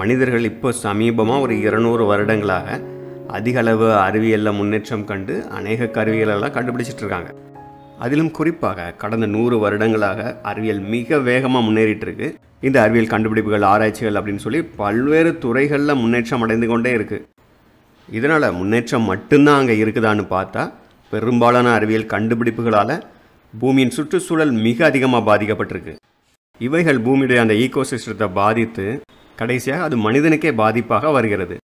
மனிதர்கள் இப்போ சமீபமாக ஒரு இருநூறு வருடங்களாக அதிகளவு அறிவியலில் முன்னேற்றம் கண்டு அநேக கருவிகளெல்லாம் கண்டுபிடிச்சிட்ருக்காங்க அதிலும் குறிப்பாக கடந்த நூறு வருடங்களாக அறிவியல் மிக வேகமாக முன்னேறிட்டுருக்கு இந்த அறிவியல் கண்டுபிடிப்புகள் ஆராய்ச்சிகள் அப்படின்னு சொல்லி பல்வேறு துறைகளில் முன்னேற்றம் அடைந்து கொண்டே இருக்குது இதனால் முன்னேற்றம் மட்டும்தான் அங்கே இருக்குதான்னு பார்த்தா பெரும்பாலான அறிவியல் கண்டுபிடிப்புகளால் பூமியின் சுற்றுச்சூழல் மிக அதிகமாக பாதிக்கப்பட்டிருக்கு இவைகள் பூமியுடைய அந்த ஈகோசிஸ்டத்தை பாதித்து கடைசியாக அது மனிதனுக்கே பாதிப்பாக வருகிறது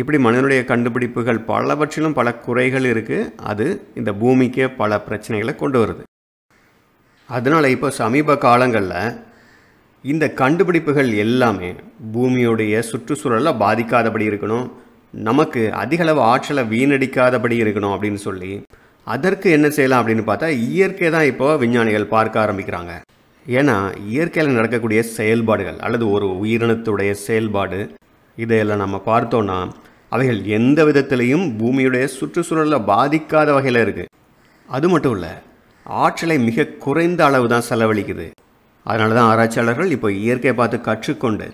இப்படி மனிதனுடைய கண்டுபிடிப்புகள் பலவற்றிலும் பல குறைகள் இருக்குது அது இந்த பூமிக்கே பல பிரச்சனைகளை கொண்டு வருது அதனால் இப்போ சமீப காலங்களில் இந்த கண்டுபிடிப்புகள் எல்லாமே பூமியுடைய சுற்றுச்சூழலில் பாதிக்காதபடி இருக்கணும் நமக்கு அதிகளவு ஆற்றலை வீணடிக்காதபடி இருக்கணும் அப்படின்னு சொல்லி அதற்கு என்ன செய்யலாம் அப்படின்னு பார்த்தா இயற்கை தான் இப்போ விஞ்ஞானிகள் பார்க்க ஆரம்பிக்கிறாங்க ஏன்னா இயற்கையில் நடக்கக்கூடிய செயல்பாடுகள் அல்லது ஒரு உயிரினத்துடைய செயல்பாடு இதையெல்லாம் நம்ம பார்த்தோன்னா அவைகள் எந்த விதத்திலையும் பூமியுடைய சுற்றுச்சூழலை பாதிக்காத வகையில் இருக்குது அது மட்டும் இல்லை ஆற்றலை மிக குறைந்த அளவு தான் செலவழிக்குது அதனால தான் ஆராய்ச்சியாளர்கள் இப்போ இயற்கையை பார்த்து கற்றுக்கொண்டு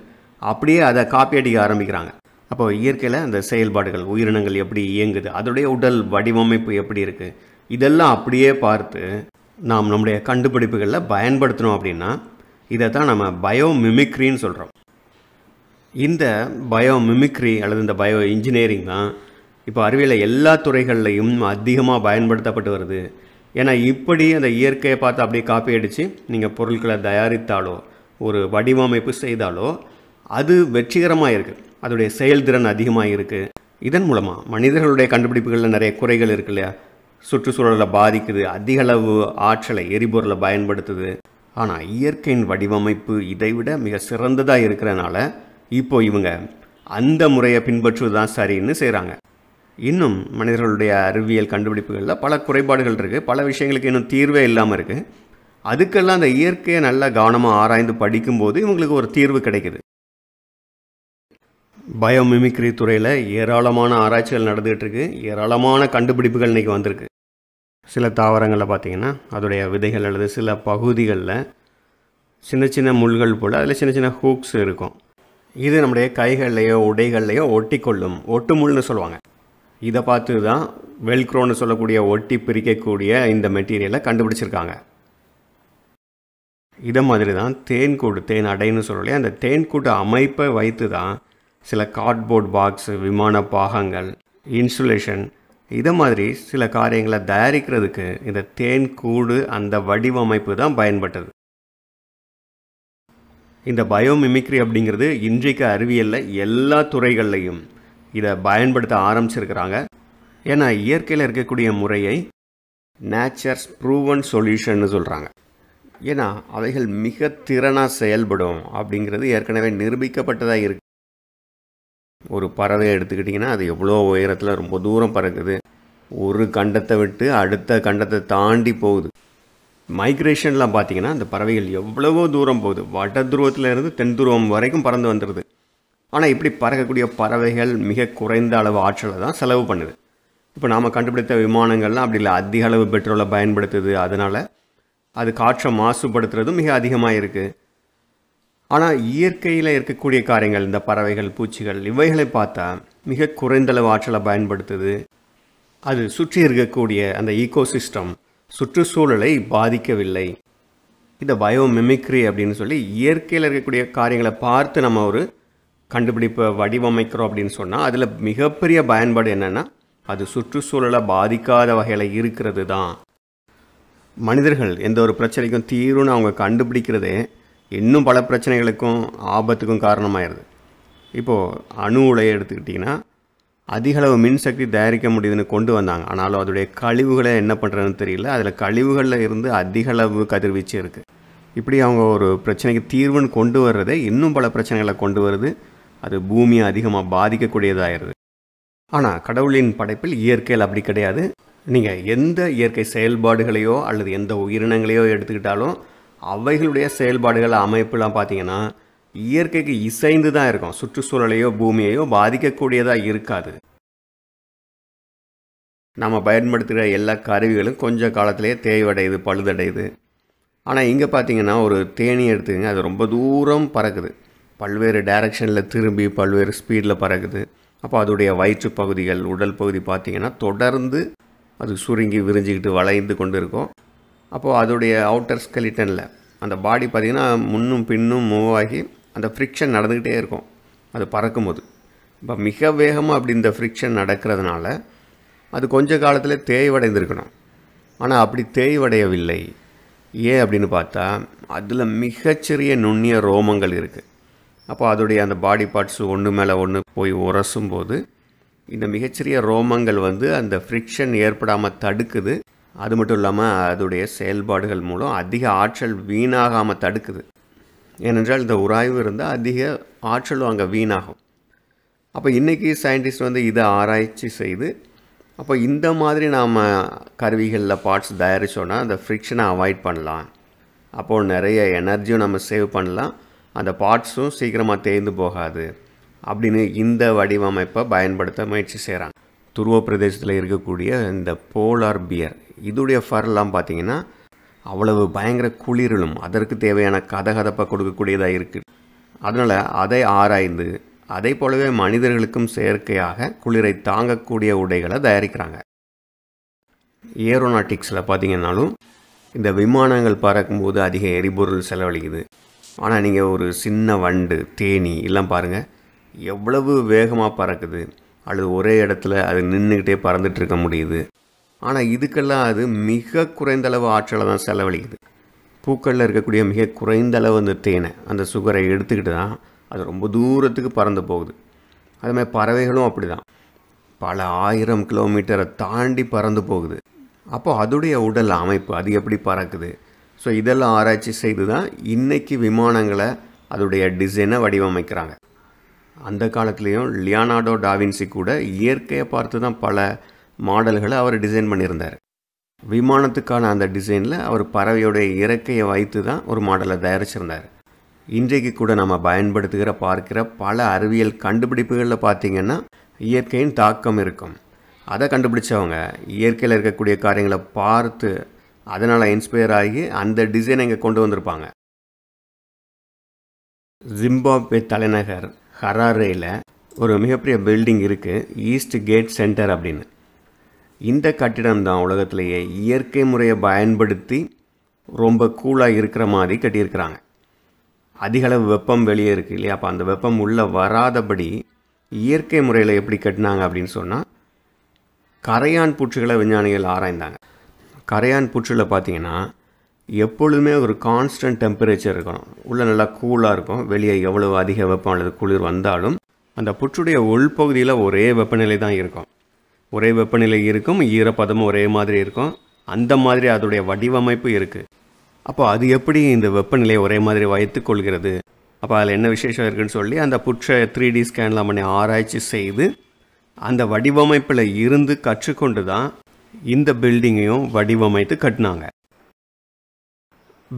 அப்படியே அதை காப்பி அடிக்க ஆரம்பிக்கிறாங்க அப்போ இயற்கையில் அந்த செயல்பாடுகள் உயிரினங்கள் எப்படி இயங்குது அதோடைய உடல் வடிவமைப்பு எப்படி இருக்குது இதெல்லாம் அப்படியே பார்த்து நாம் நம்முடைய கண்டுபிடிப்புகளில் பயன்படுத்தணும் அப்படின்னா இதை தான் நம்ம பயோ மிமிக்ரின்னு சொல்கிறோம் இந்த பயோ மிமிக்ரி அல்லது இந்த பயோ இன்ஜினியரிங் தான் இப்போ அறிவியல் எல்லா துறைகள்லையும் அதிகமாக பயன்படுத்தப்பட்டு வருது ஏன்னா இப்படி அந்த இயற்கையை பார்த்து அப்படியே காப்பி அடித்து நீங்கள் பொருட்களை தயாரித்தாலோ ஒரு வடிவமைப்பு செய்தாலோ அது வெற்றிகரமாக இருக்குது அதோடைய செயல்திறன் அதிகமாக இருக்குது இதன் மூலமாக மனிதர்களுடைய கண்டுபிடிப்புகளில் நிறைய குறைகள் இருக்கு இல்லையா சுற்றுச்சூழலை பாதிக்குது அதிக அளவு ஆற்றலை எரிபொருளை பயன்படுத்துது ஆனால் இயற்கையின் வடிவமைப்பு இதைவிட மிக சிறந்ததாக இருக்கிறனால இப்போ இவங்க அந்த முறையை பின்பற்றுவது தான் சரின்னு செய்கிறாங்க இன்னும் மனிதர்களுடைய அறிவியல் கண்டுபிடிப்புகளில் பல குறைபாடுகள் இருக்குது பல விஷயங்களுக்கு இன்னும் தீர்வே இல்லாமல் இருக்குது அதுக்கெல்லாம் அந்த இயற்கையை நல்லா கவனமாக ஆராய்ந்து படிக்கும்போது இவங்களுக்கு ஒரு தீர்வு கிடைக்குது பயோமிமிக்ரி துறையில் ஏராளமான ஆராய்ச்சிகள் நடந்துகிட்டு இருக்கு ஏராளமான கண்டுபிடிப்புகள் இன்றைக்கி வந்திருக்கு சில தாவரங்களில் பார்த்திங்கன்னா அதோடைய விதைகள் அல்லது சில பகுதிகளில் சின்ன சின்ன முள்கள் போல் அதில் சின்ன சின்ன ஹூக்ஸ் இருக்கும் இது நம்முடைய கைகள்லையோ உடைகள்லையோ ஒட்டிக்கொள்ளும் ஒட்டு முள்னு சொல்லுவாங்க இதை பார்த்து தான் வெல்க்ரோன்னு சொல்லக்கூடிய ஒட்டி பிரிக்கக்கூடிய இந்த மெட்டீரியலை கண்டுபிடிச்சிருக்காங்க இதை மாதிரி தான் தேன்கூடு தேன் அடைன்னு சொல்லலையே அந்த தேன்கூட்டு அமைப்பை வைத்து தான் சில கார்ட்போர்ட் பாக்ஸு விமான பாகங்கள் இன்சுலேஷன் இதை மாதிரி சில காரியங்களை தயாரிக்கிறதுக்கு இந்த தேன் கூடு அந்த வடிவமைப்பு தான் பயன்பட்டது இந்த பயோமிமிக்ரி அப்படிங்கிறது இன்றைக்கு அறிவியலில் எல்லா துறைகள்லையும் இதை பயன்படுத்த ஆரம்பிச்சிருக்கிறாங்க ஏன்னா இயற்கையில் இருக்கக்கூடிய முறையை நேச்சர்ஸ் ப்ரூவன் சொல்யூஷன்னு சொல்கிறாங்க ஏன்னா அவைகள் மிக திறனாக செயல்படும் அப்படிங்கிறது ஏற்கனவே நிரூபிக்கப்பட்டதாக இருக்குது ஒரு பறவை எடுத்துக்கிட்டிங்கன்னா அது எவ்வளோ உயரத்தில் ரொம்ப தூரம் பறக்குது ஒரு கண்டத்தை விட்டு அடுத்த கண்டத்தை தாண்டி போகுது மைக்ரேஷன்லாம் பார்த்திங்கன்னா அந்த பறவைகள் எவ்வளவோ தூரம் போகுது வட துருவத்தில் இருந்து தென் துருவம் வரைக்கும் பறந்து வந்துடுது ஆனால் இப்படி பறக்கக்கூடிய பறவைகள் மிக குறைந்த அளவு ஆற்றலை தான் செலவு பண்ணுது இப்போ நாம் கண்டுபிடித்த விமானங்கள்லாம் அப்படி இல்லை அதிக அளவு பெட்ரோலை பயன்படுத்துது அதனால் அது காற்றை மாசுபடுத்துறதும் மிக அதிகமாக இருக்குது ஆனால் இயற்கையில் இருக்கக்கூடிய காரியங்கள் இந்த பறவைகள் பூச்சிகள் இவைகளை பார்த்தா மிக குறைந்தளவு ஆற்றலை பயன்படுத்துது அது சுற்றி இருக்கக்கூடிய அந்த ஈகோசிஸ்டம் சுற்றுச்சூழலை பாதிக்கவில்லை இந்த பயோ மெமிக்ரி அப்படின்னு சொல்லி இயற்கையில் இருக்கக்கூடிய காரியங்களை பார்த்து நம்ம ஒரு கண்டுபிடிப்பை வடிவமைக்கிறோம் அப்படின்னு சொன்னால் அதில் மிகப்பெரிய பயன்பாடு என்னென்னா அது சுற்றுச்சூழலை பாதிக்காத வகையில் இருக்கிறது தான் மனிதர்கள் எந்த ஒரு பிரச்சனைக்கும் தீரும்னு அவங்க கண்டுபிடிக்கிறதே இன்னும் பல பிரச்சனைகளுக்கும் ஆபத்துக்கும் காரணமாயிருது இப்போது அணு உலையை எடுத்துக்கிட்டிங்கன்னா அதிகளவு மின்சக்தி தயாரிக்க முடியுதுன்னு கொண்டு வந்தாங்க ஆனாலும் அதோடைய கழிவுகளை என்ன பண்ணுறதுன்னு தெரியல அதில் கழிவுகளில் இருந்து அதிகளவு கதிர்வீச்சு இருக்குது இப்படி அவங்க ஒரு பிரச்சனைக்கு தீர்வுன்னு கொண்டு வர்றதே இன்னும் பல பிரச்சனைகளை கொண்டு வருது அது பூமியை அதிகமாக பாதிக்கக்கூடியதாகிடுது ஆனால் கடவுளின் படைப்பில் இயற்கையில் அப்படி கிடையாது நீங்கள் எந்த இயற்கை செயல்பாடுகளையோ அல்லது எந்த உயிரினங்களையோ எடுத்துக்கிட்டாலும் அவைகளுடைய செயல்பாடுகள் அமைப்புலாம் பார்த்திங்கன்னா இயற்கைக்கு இசைந்து தான் இருக்கும் சுற்றுச்சூழலையோ பூமியையோ பாதிக்கக்கூடியதாக இருக்காது நம்ம பயன்படுத்துகிற எல்லா கருவிகளும் கொஞ்சம் காலத்திலே தேய்வடையுது பழுதடையுது ஆனால் இங்கே பார்த்தீங்கன்னா ஒரு தேனி எடுத்துக்கங்க அது ரொம்ப தூரம் பறக்குது பல்வேறு டைரக்ஷனில் திரும்பி பல்வேறு ஸ்பீடில் பறக்குது அப்போ அதோடைய வயிற்று பகுதிகள் உடல் பகுதி பார்த்திங்கன்னா தொடர்ந்து அது சுருங்கி விரிஞ்சிக்கிட்டு வளைந்து கொண்டு இருக்கும் அப்போது அதோடைய அவுட்டர் ஸ்கெலிட்டனில் அந்த பாடி பார்த்திங்கன்னா முன்னும் பின்னும் மூவ் ஆகி அந்த ஃப்ரிக்ஷன் நடந்துக்கிட்டே இருக்கும் அது பறக்கும் போது இப்போ மிக வேகமாக அப்படி இந்த ஃப்ரிக்ஷன் நடக்கிறதுனால அது கொஞ்ச காலத்தில் தேய்வடைந்திருக்கணும் ஆனால் அப்படி தேய்வடையவில்லை ஏன் அப்படின்னு பார்த்தா அதில் மிகச்சிறிய நுண்ணிய ரோமங்கள் இருக்குது அப்போ அதோடைய அந்த பாடி பார்ட்ஸ் ஒன்று மேலே ஒன்று போய் உரசும் போது இந்த மிகச்சிறிய ரோமங்கள் வந்து அந்த ஃப்ரிக்ஷன் ஏற்படாமல் தடுக்குது அது மட்டும் இல்லாமல் அதோடைய செயல்பாடுகள் மூலம் அதிக ஆற்றல் வீணாகாமல் தடுக்குது ஏனென்றால் இந்த உராய்வு இருந்தால் அதிக ஆற்றலும் அங்கே வீணாகும் அப்போ இன்றைக்கி சயின்டிஸ்ட் வந்து இதை ஆராய்ச்சி செய்து அப்போ இந்த மாதிரி நாம் கருவிகளில் பார்ட்ஸ் தயாரித்தோன்னா அந்த ஃப்ரிக்ஷனை அவாய்ட் பண்ணலாம் அப்போது நிறைய எனர்ஜியும் நம்ம சேவ் பண்ணலாம் அந்த பார்ட்ஸும் சீக்கிரமாக தேய்ந்து போகாது அப்படின்னு இந்த வடிவமைப்பை பயன்படுத்த முயற்சி செய்கிறாங்க துருவ பிரதேசத்தில் இருக்கக்கூடிய இந்த போலார் பியர் இதோடைய ஃபர்லாம் பார்த்தீங்கன்னா அவ்வளவு பயங்கர குளிரலும் அதற்கு தேவையான கதகதப்பை கொடுக்கக்கூடியதாக இருக்குது அதனால் அதை ஆராய்ந்து அதை போலவே மனிதர்களுக்கும் செயற்கையாக குளிரை தாங்கக்கூடிய உடைகளை தயாரிக்கிறாங்க ஏரோநாட்டிக்ஸில் பார்த்தீங்கன்னாலும் இந்த விமானங்கள் பறக்கும்போது அதிக எரிபொருள் செலவழிக்குது ஆனால் நீங்கள் ஒரு சின்ன வண்டு தேனி எல்லாம் பாருங்கள் எவ்வளவு வேகமாக பறக்குது அல்லது ஒரே இடத்துல அது நின்றுக்கிட்டே பறந்துட்டு இருக்க முடியுது ஆனால் இதுக்கெல்லாம் அது மிக குறைந்தளவு ஆற்றலை தான் செலவழிக்குது பூக்களில் இருக்கக்கூடிய மிக குறைந்தளவு அந்த தேனை அந்த சுகரை எடுத்துக்கிட்டு தான் அது ரொம்ப தூரத்துக்கு பறந்து போகுது அதுமாதிரி பறவைகளும் அப்படி தான் பல ஆயிரம் கிலோமீட்டரை தாண்டி பறந்து போகுது அப்போ அதோடைய உடல் அமைப்பு அது எப்படி பறக்குது ஸோ இதெல்லாம் ஆராய்ச்சி செய்து தான் இன்றைக்கி விமானங்களை அதோடைய டிசைனை வடிவமைக்கிறாங்க அந்த காலத்துலேயும் லியானாடோ டாவின்சி கூட இயற்கையை பார்த்து தான் பல மாடல்களை அவர் டிசைன் பண்ணியிருந்தார் விமானத்துக்கான அந்த டிசைனில் அவர் பறவையோடைய இறக்கையை வைத்து தான் ஒரு மாடலை தயாரிச்சிருந்தார் இன்றைக்கு கூட நம்ம பயன்படுத்துகிற பார்க்கிற பல அறிவியல் கண்டுபிடிப்புகளில் பார்த்திங்கன்னா இயற்கையின் தாக்கம் இருக்கும் அதை கண்டுபிடிச்சவங்க இயற்கையில் இருக்கக்கூடிய காரியங்களை பார்த்து அதனால் இன்ஸ்பயர் ஆகி அந்த டிசைனை இங்கே கொண்டு வந்திருப்பாங்க ஜிம்பாப்வே தலைநகர் ஹராரேயில் ஒரு மிகப்பெரிய பில்டிங் இருக்குது ஈஸ்ட் கேட் சென்டர் அப்படின்னு இந்த கட்டிடம் தான் உலகத்திலேயே இயற்கை முறையை பயன்படுத்தி ரொம்ப கூலாக இருக்கிற மாதிரி கட்டியிருக்கிறாங்க அதிகளவு வெப்பம் வெளியே இருக்குது இல்லையா அப்போ அந்த வெப்பம் உள்ளே வராதபடி இயற்கை முறையில் எப்படி கட்டினாங்க அப்படின்னு சொன்னால் கரையான் பூச்சிகளை விஞ்ஞானிகள் ஆராய்ந்தாங்க கரையான் பூச்சியில் பார்த்தீங்கன்னா எப்பொழுதுமே ஒரு கான்ஸ்டன்ட் டெம்பரேச்சர் இருக்கணும் உள்ளே நல்லா கூலாக இருக்கும் வெளியே எவ்வளோ அதிக வெப்பம் அல்லது குளிர் வந்தாலும் அந்த புற்றுடைய உள்பகுதியில் ஒரே வெப்பநிலை தான் இருக்கும் ஒரே வெப்பநிலை இருக்கும் ஈரப்பதமும் ஒரே மாதிரி இருக்கும் அந்த மாதிரி அதோடைய வடிவமைப்பு இருக்குது அப்போ அது எப்படி இந்த வெப்பநிலையை ஒரே மாதிரி வைத்துக்கொள்கிறது கொள்கிறது அப்போ அதில் என்ன விசேஷம் இருக்குன்னு சொல்லி அந்த புற்ற த்ரீ டி ஸ்கேன்லாம் பண்ணி ஆராய்ச்சி செய்து அந்த வடிவமைப்பில் இருந்து கற்றுக்கொண்டு தான் இந்த பில்டிங்கையும் வடிவமைத்து கட்டினாங்க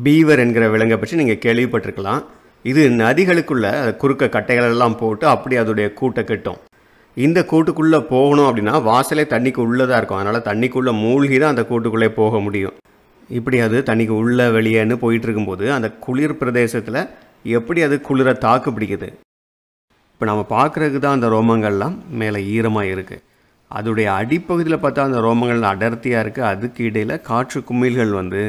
பீவர் என்கிற விலங்கை பற்றி நீங்கள் கேள்விப்பட்டிருக்கலாம் இது நதிகளுக்குள்ளே குறுக்க கட்டைகளெல்லாம் போட்டு அப்படி அதோடைய கூட்டை கட்டும் இந்த கூட்டுக்குள்ளே போகணும் அப்படின்னா வாசலே தண்ணிக்கு உள்ளே தான் இருக்கும் அதனால் தண்ணிக்குள்ளே மூழ்கி தான் அந்த கூட்டுக்குள்ளே போக முடியும் இப்படி அது தண்ணிக்கு உள்ளே வெளியேன்னு போயிட்டுருக்கும்போது அந்த குளிர் பிரதேசத்தில் எப்படி அது குளிர தாக்கு பிடிக்குது இப்போ நம்ம பார்க்குறதுக்கு தான் அந்த ரோமங்கள்லாம் மேலே ஈரமாக இருக்குது அதோடைய அடிப்பகுதியில் பார்த்தா அந்த ரோமங்கள் அடர்த்தியாக இருக்குது அதுக்கு இடையில் காற்று குமிழ்கள் வந்து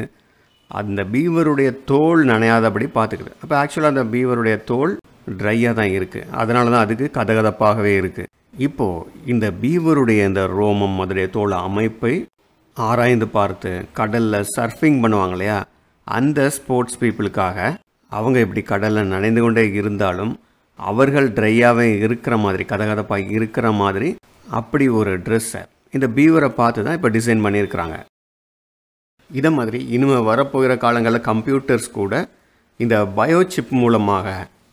அந்த பீவருடைய தோல் நனையாதபடி பார்த்துக்குது அப்போ ஆக்சுவலாக அந்த பீவருடைய தோல் ட்ரையாக தான் இருக்குது அதனால தான் அதுக்கு கதகதப்பாகவே இருக்குது இப்போது இந்த பீவருடைய இந்த ரோமம் அதோடைய தோல் அமைப்பை ஆராய்ந்து பார்த்து கடலில் சர்ஃபிங் பண்ணுவாங்க இல்லையா அந்த ஸ்போர்ட்ஸ் பீப்புளுக்காக அவங்க இப்படி கடலில் நனைந்து கொண்டே இருந்தாலும் அவர்கள் ட்ரையாகவே இருக்கிற மாதிரி கதகதப்பாக இருக்கிற மாதிரி அப்படி ஒரு ட்ரெஸ்ஸை இந்த பீவரை பார்த்து தான் இப்போ டிசைன் பண்ணியிருக்கிறாங்க இதை மாதிரி இனிமேல் வரப்போகிற காலங்களில் கம்ப்யூட்டர்ஸ் கூட இந்த பயோசிப் மூலமாக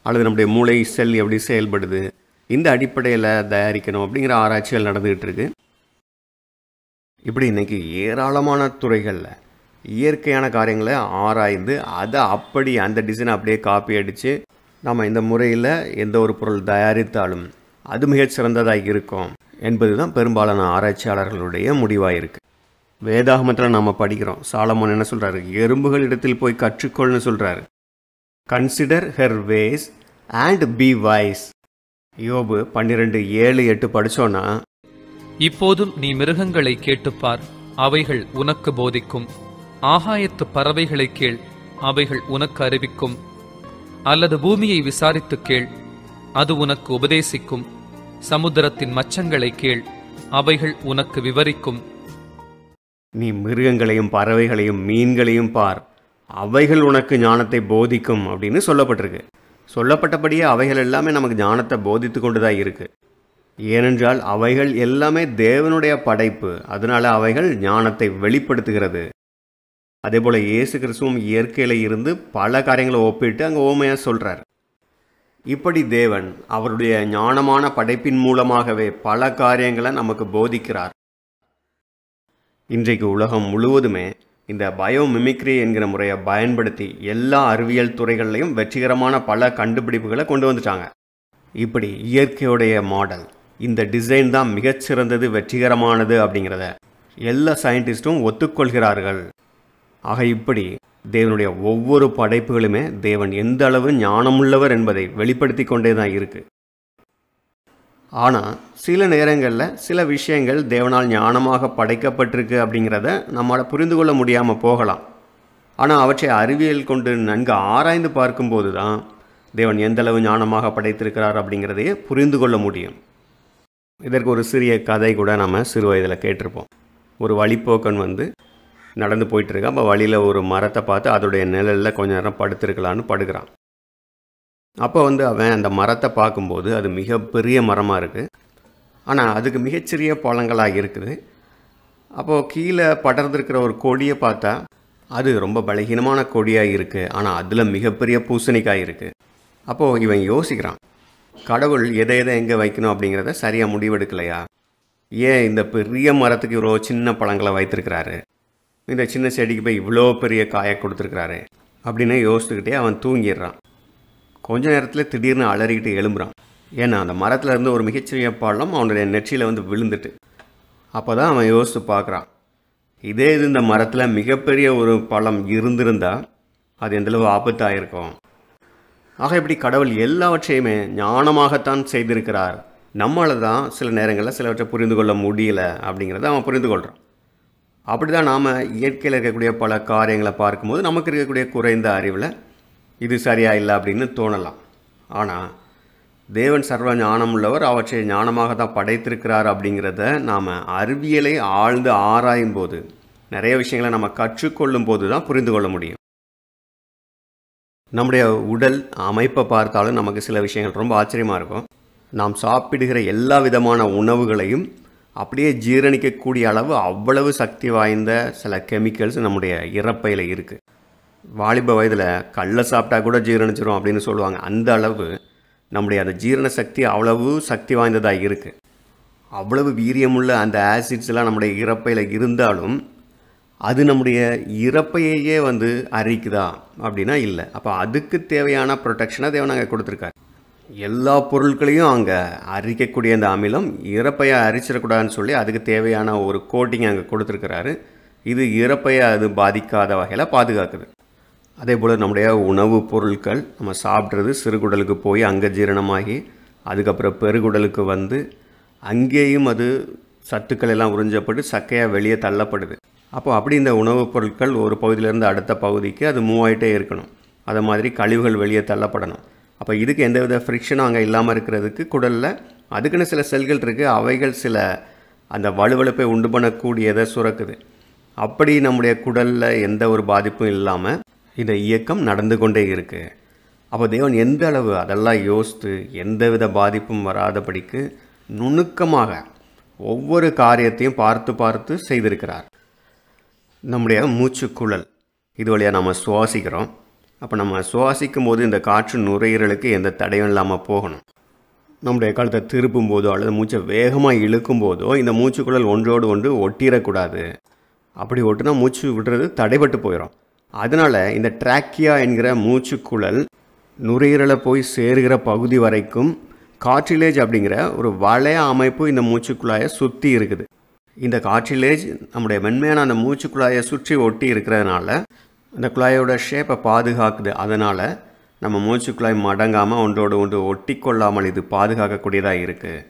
அல்லது நம்முடைய மூளை செல் எப்படி செயல்படுது இந்த அடிப்படையில் தயாரிக்கணும் அப்படிங்கிற ஆராய்ச்சிகள் நடந்துக்கிட்டு இருக்குது இப்படி இன்றைக்கி ஏராளமான துறைகளில் இயற்கையான காரியங்களை ஆராய்ந்து அதை அப்படி அந்த டிசைனை அப்படியே காப்பி அடித்து நம்ம இந்த முறையில் எந்த ஒரு பொருள் தயாரித்தாலும் அது மிகச்சிறந்ததாக இருக்கும் என்பது தான் பெரும்பாலான ஆராய்ச்சியாளர்களுடைய முடிவாக இருக்குது வேதாகமத்தில் நம்ம படிக்கிறோம் சாலமோன் என்ன சொல்கிறாரு எறும்புகள் இடத்தில் போய் கற்றுக்கொள்னு சொல்கிறாரு consider her ways and be wise யோபு பன்னிரண்டு ஏழு எட்டு படிச்சோனா இப்போதும் நீ மிருகங்களை கேட்டுப்பார் அவைகள் உனக்கு போதிக்கும் ஆகாயத்து பறவைகளை கேள் அவைகள் உனக்கு அறிவிக்கும் அல்லது பூமியை விசாரித்து கேள் அது உனக்கு உபதேசிக்கும் சமுத்திரத்தின் மச்சங்களை கேள் அவைகள் உனக்கு விவரிக்கும் நீ மிருகங்களையும் பறவைகளையும் மீன்களையும் பார் அவைகள் உனக்கு ஞானத்தை போதிக்கும் அப்படின்னு சொல்லப்பட்டிருக்கு சொல்லப்பட்டபடியே அவைகள் எல்லாமே நமக்கு ஞானத்தை போதித்து கொண்டு தான் இருக்குது ஏனென்றால் அவைகள் எல்லாமே தேவனுடைய படைப்பு அதனால் அவைகள் ஞானத்தை வெளிப்படுத்துகிறது அதே போல் இயேசு கிறிஸ்துவும் இயற்கையில் இருந்து பல காரியங்களை ஒப்பிட்டு அங்கே ஓமையாக சொல்கிறார் இப்படி தேவன் அவருடைய ஞானமான படைப்பின் மூலமாகவே பல காரியங்களை நமக்கு போதிக்கிறார் இன்றைக்கு உலகம் முழுவதுமே இந்த பயோ மிமிக்ரி என்கிற முறையை பயன்படுத்தி எல்லா அறிவியல் துறைகள்லையும் வெற்றிகரமான பல கண்டுபிடிப்புகளை கொண்டு வந்துட்டாங்க இப்படி இயற்கையுடைய மாடல் இந்த டிசைன் தான் மிகச்சிறந்தது வெற்றிகரமானது அப்படிங்கிறத எல்லா சயின்டிஸ்ட்டும் ஒத்துக்கொள்கிறார்கள் ஆக இப்படி தேவனுடைய ஒவ்வொரு படைப்புகளுமே தேவன் எந்த அளவு ஞானமுள்ளவர் என்பதை வெளிப்படுத்தி கொண்டே தான் இருக்குது ஆனால் சில நேரங்களில் சில விஷயங்கள் தேவனால் ஞானமாக படைக்கப்பட்டிருக்கு அப்படிங்கிறத நம்மளால் புரிந்து கொள்ள முடியாமல் போகலாம் ஆனால் அவற்றை அறிவியல் கொண்டு நன்கு ஆராய்ந்து பார்க்கும்போது தான் தேவன் எந்தளவு ஞானமாக படைத்திருக்கிறார் அப்படிங்கிறதையே புரிந்து கொள்ள முடியும் இதற்கு ஒரு சிறிய கதை கூட நம்ம சிறு வயதில் கேட்டிருப்போம் ஒரு வழிப்போக்கன் வந்து நடந்து போயிட்டுருக்கான் அப்போ வழியில் ஒரு மரத்தை பார்த்து அதோடைய நிழலில் கொஞ்ச நேரம் படுத்திருக்கலான்னு படுக்கிறான் அப்போ வந்து அவன் அந்த மரத்தை பார்க்கும்போது அது மிகப்பெரிய மரமாக இருக்குது ஆனால் அதுக்கு மிகச்சிறிய பழங்களாக இருக்குது அப்போது கீழே படர்ந்துருக்கிற ஒரு கொடியை பார்த்தா அது ரொம்ப பலகீனமான கொடியாக இருக்குது ஆனால் அதில் மிகப்பெரிய பூசணிக்காய் இருக்குது அப்போது இவன் யோசிக்கிறான் கடவுள் எதை எதை எங்கே வைக்கணும் அப்படிங்கிறத சரியாக முடிவெடுக்கலையா ஏன் இந்த பெரிய மரத்துக்கு இவ்வளோ சின்ன பழங்களை வைத்திருக்கிறாரு இந்த சின்ன செடிக்கு போய் இவ்வளோ பெரிய காயை கொடுத்துருக்குறாரு அப்படின்னு யோசிச்சுக்கிட்டே அவன் தூங்கிடுறான் கொஞ்ச நேரத்தில் திடீர்னு அலறிக்கிட்டு எழும்புறான் ஏன்னா அந்த மரத்தில் இருந்து ஒரு மிகச்சிறிய பள்ளம் அவனுடைய நெற்றியில் வந்து விழுந்துட்டு அப்போ தான் அவன் யோசித்து பார்க்குறான் இதே இது இந்த மரத்தில் மிகப்பெரிய ஒரு பழம் இருந்திருந்தால் அது எந்தளவு ஆபத்தாயிருக்கும் ஆக இப்படி கடவுள் எல்லாவற்றையுமே ஞானமாகத்தான் செய்திருக்கிறார் நம்மளை தான் சில நேரங்களில் சிலவற்றை புரிந்து கொள்ள முடியல அப்படிங்கிறத அவன் புரிந்து கொள்கிறான் அப்படி தான் நாம் இயற்கையில் இருக்கக்கூடிய பல காரியங்களை பார்க்கும்போது நமக்கு இருக்கக்கூடிய குறைந்த அறிவில் இது சரியா இல்லை அப்படின்னு தோணலாம் ஆனால் தேவன் சர்வ ஞானம் உள்ளவர் அவற்றை ஞானமாக தான் படைத்திருக்கிறார் அப்படிங்கிறத நாம் அறிவியலை ஆழ்ந்து ஆராயும் போது நிறைய விஷயங்களை நம்ம கற்றுக்கொள்ளும் போது தான் புரிந்து கொள்ள முடியும் நம்முடைய உடல் அமைப்பை பார்த்தாலும் நமக்கு சில விஷயங்கள் ரொம்ப ஆச்சரியமாக இருக்கும் நாம் சாப்பிடுகிற எல்லா விதமான உணவுகளையும் அப்படியே ஜீரணிக்கக்கூடிய அளவு அவ்வளவு சக்தி வாய்ந்த சில கெமிக்கல்ஸ் நம்முடைய இறப்பையில் இருக்குது வாலிப வயதில் கல்லை சாப்பிட்டா கூட ஜீரணிச்சிரும் அப்படின்னு சொல்லுவாங்க அந்த அளவு நம்முடைய அந்த ஜீரண சக்தி அவ்வளவு சக்தி வாய்ந்ததாக இருக்குது அவ்வளவு வீரியமுள்ள அந்த ஆசிட்ஸ்லாம் நம்முடைய இறப்பையில் இருந்தாலும் அது நம்முடைய இறப்பையே வந்து அரிக்குதா அப்படின்னா இல்லை அப்போ அதுக்கு தேவையான ப்ரொடெக்ஷனை தேவை நாங்கள் கொடுத்துருக்காரு எல்லா பொருட்களையும் அங்கே அரிக்கக்கூடிய அந்த அமிலம் இறப்பையை அரிச்சிடக்கூடாதுன்னு சொல்லி அதுக்கு தேவையான ஒரு கோட்டிங் அங்கே கொடுத்துருக்கிறாரு இது இறப்பையை அது பாதிக்காத வகையில் பாதுகாக்குது அதே போல் நம்முடைய உணவுப் பொருட்கள் நம்ம சாப்பிட்றது சிறுகுடலுக்கு போய் அங்கே ஜீரணமாகி அதுக்கப்புறம் பெருகுடலுக்கு வந்து அங்கேயும் அது சத்துக்கள் எல்லாம் உறிஞ்சப்பட்டு சக்கையாக வெளியே தள்ளப்படுது அப்போ அப்படி இந்த உணவுப் பொருட்கள் ஒரு பகுதியிலேருந்து அடுத்த பகுதிக்கு அது மூவ் ஆகிட்டே இருக்கணும் அதை மாதிரி கழிவுகள் வெளியே தள்ளப்படணும் அப்போ இதுக்கு எந்தவித ஃப்ரிக்ஷனும் அங்கே இல்லாமல் இருக்கிறதுக்கு குடலில் அதுக்குன்னு சில செல்கள் இருக்குது அவைகள் சில அந்த வலுவழுப்பை உண்டு பண்ணக்கூடியதை சுரக்குது அப்படி நம்முடைய குடலில் எந்த ஒரு பாதிப்பும் இல்லாமல் இந்த இயக்கம் நடந்து கொண்டே இருக்குது அப்போ தேவன் எந்த அளவு அதெல்லாம் யோசித்து எந்தவித பாதிப்பும் வராதபடிக்கு நுணுக்கமாக ஒவ்வொரு காரியத்தையும் பார்த்து பார்த்து செய்திருக்கிறார் நம்முடைய மூச்சுக்குழல் இது வழியாக நம்ம சுவாசிக்கிறோம் அப்போ நம்ம சுவாசிக்கும் போது இந்த காற்று நுரையீரலுக்கு எந்த தடையும் இல்லாமல் போகணும் நம்முடைய காலத்தை திருப்பும் போதோ அல்லது மூச்சை வேகமாக இழுக்கும் போதோ இந்த மூச்சுக்குழல் ஒன்றோடு ஒன்று ஒட்டிடக்கூடாது அப்படி ஒட்டுனா மூச்சு விடுறது தடைபட்டு போயிடும் அதனால் இந்த ட்ராக்கியா என்கிற மூச்சுக்குழல் நுரையீரலை போய் சேருகிற பகுதி வரைக்கும் காற்றிலேஜ் அப்படிங்கிற ஒரு வளைய அமைப்பு இந்த மூச்சுக்குழாயை சுற்றி இருக்குது இந்த காற்றிலேஜ் நம்முடைய மென்மையான அந்த மூச்சுக்குழாயை சுற்றி ஒட்டி இருக்கிறதுனால அந்த குழாயோட ஷேப்பை பாதுகாக்குது அதனால் நம்ம மூச்சுக்குழாய் மடங்காமல் ஒன்றோடு ஒன்று ஒட்டி கொள்ளாமல் இது பாதுகாக்கக்கூடியதாக இருக்குது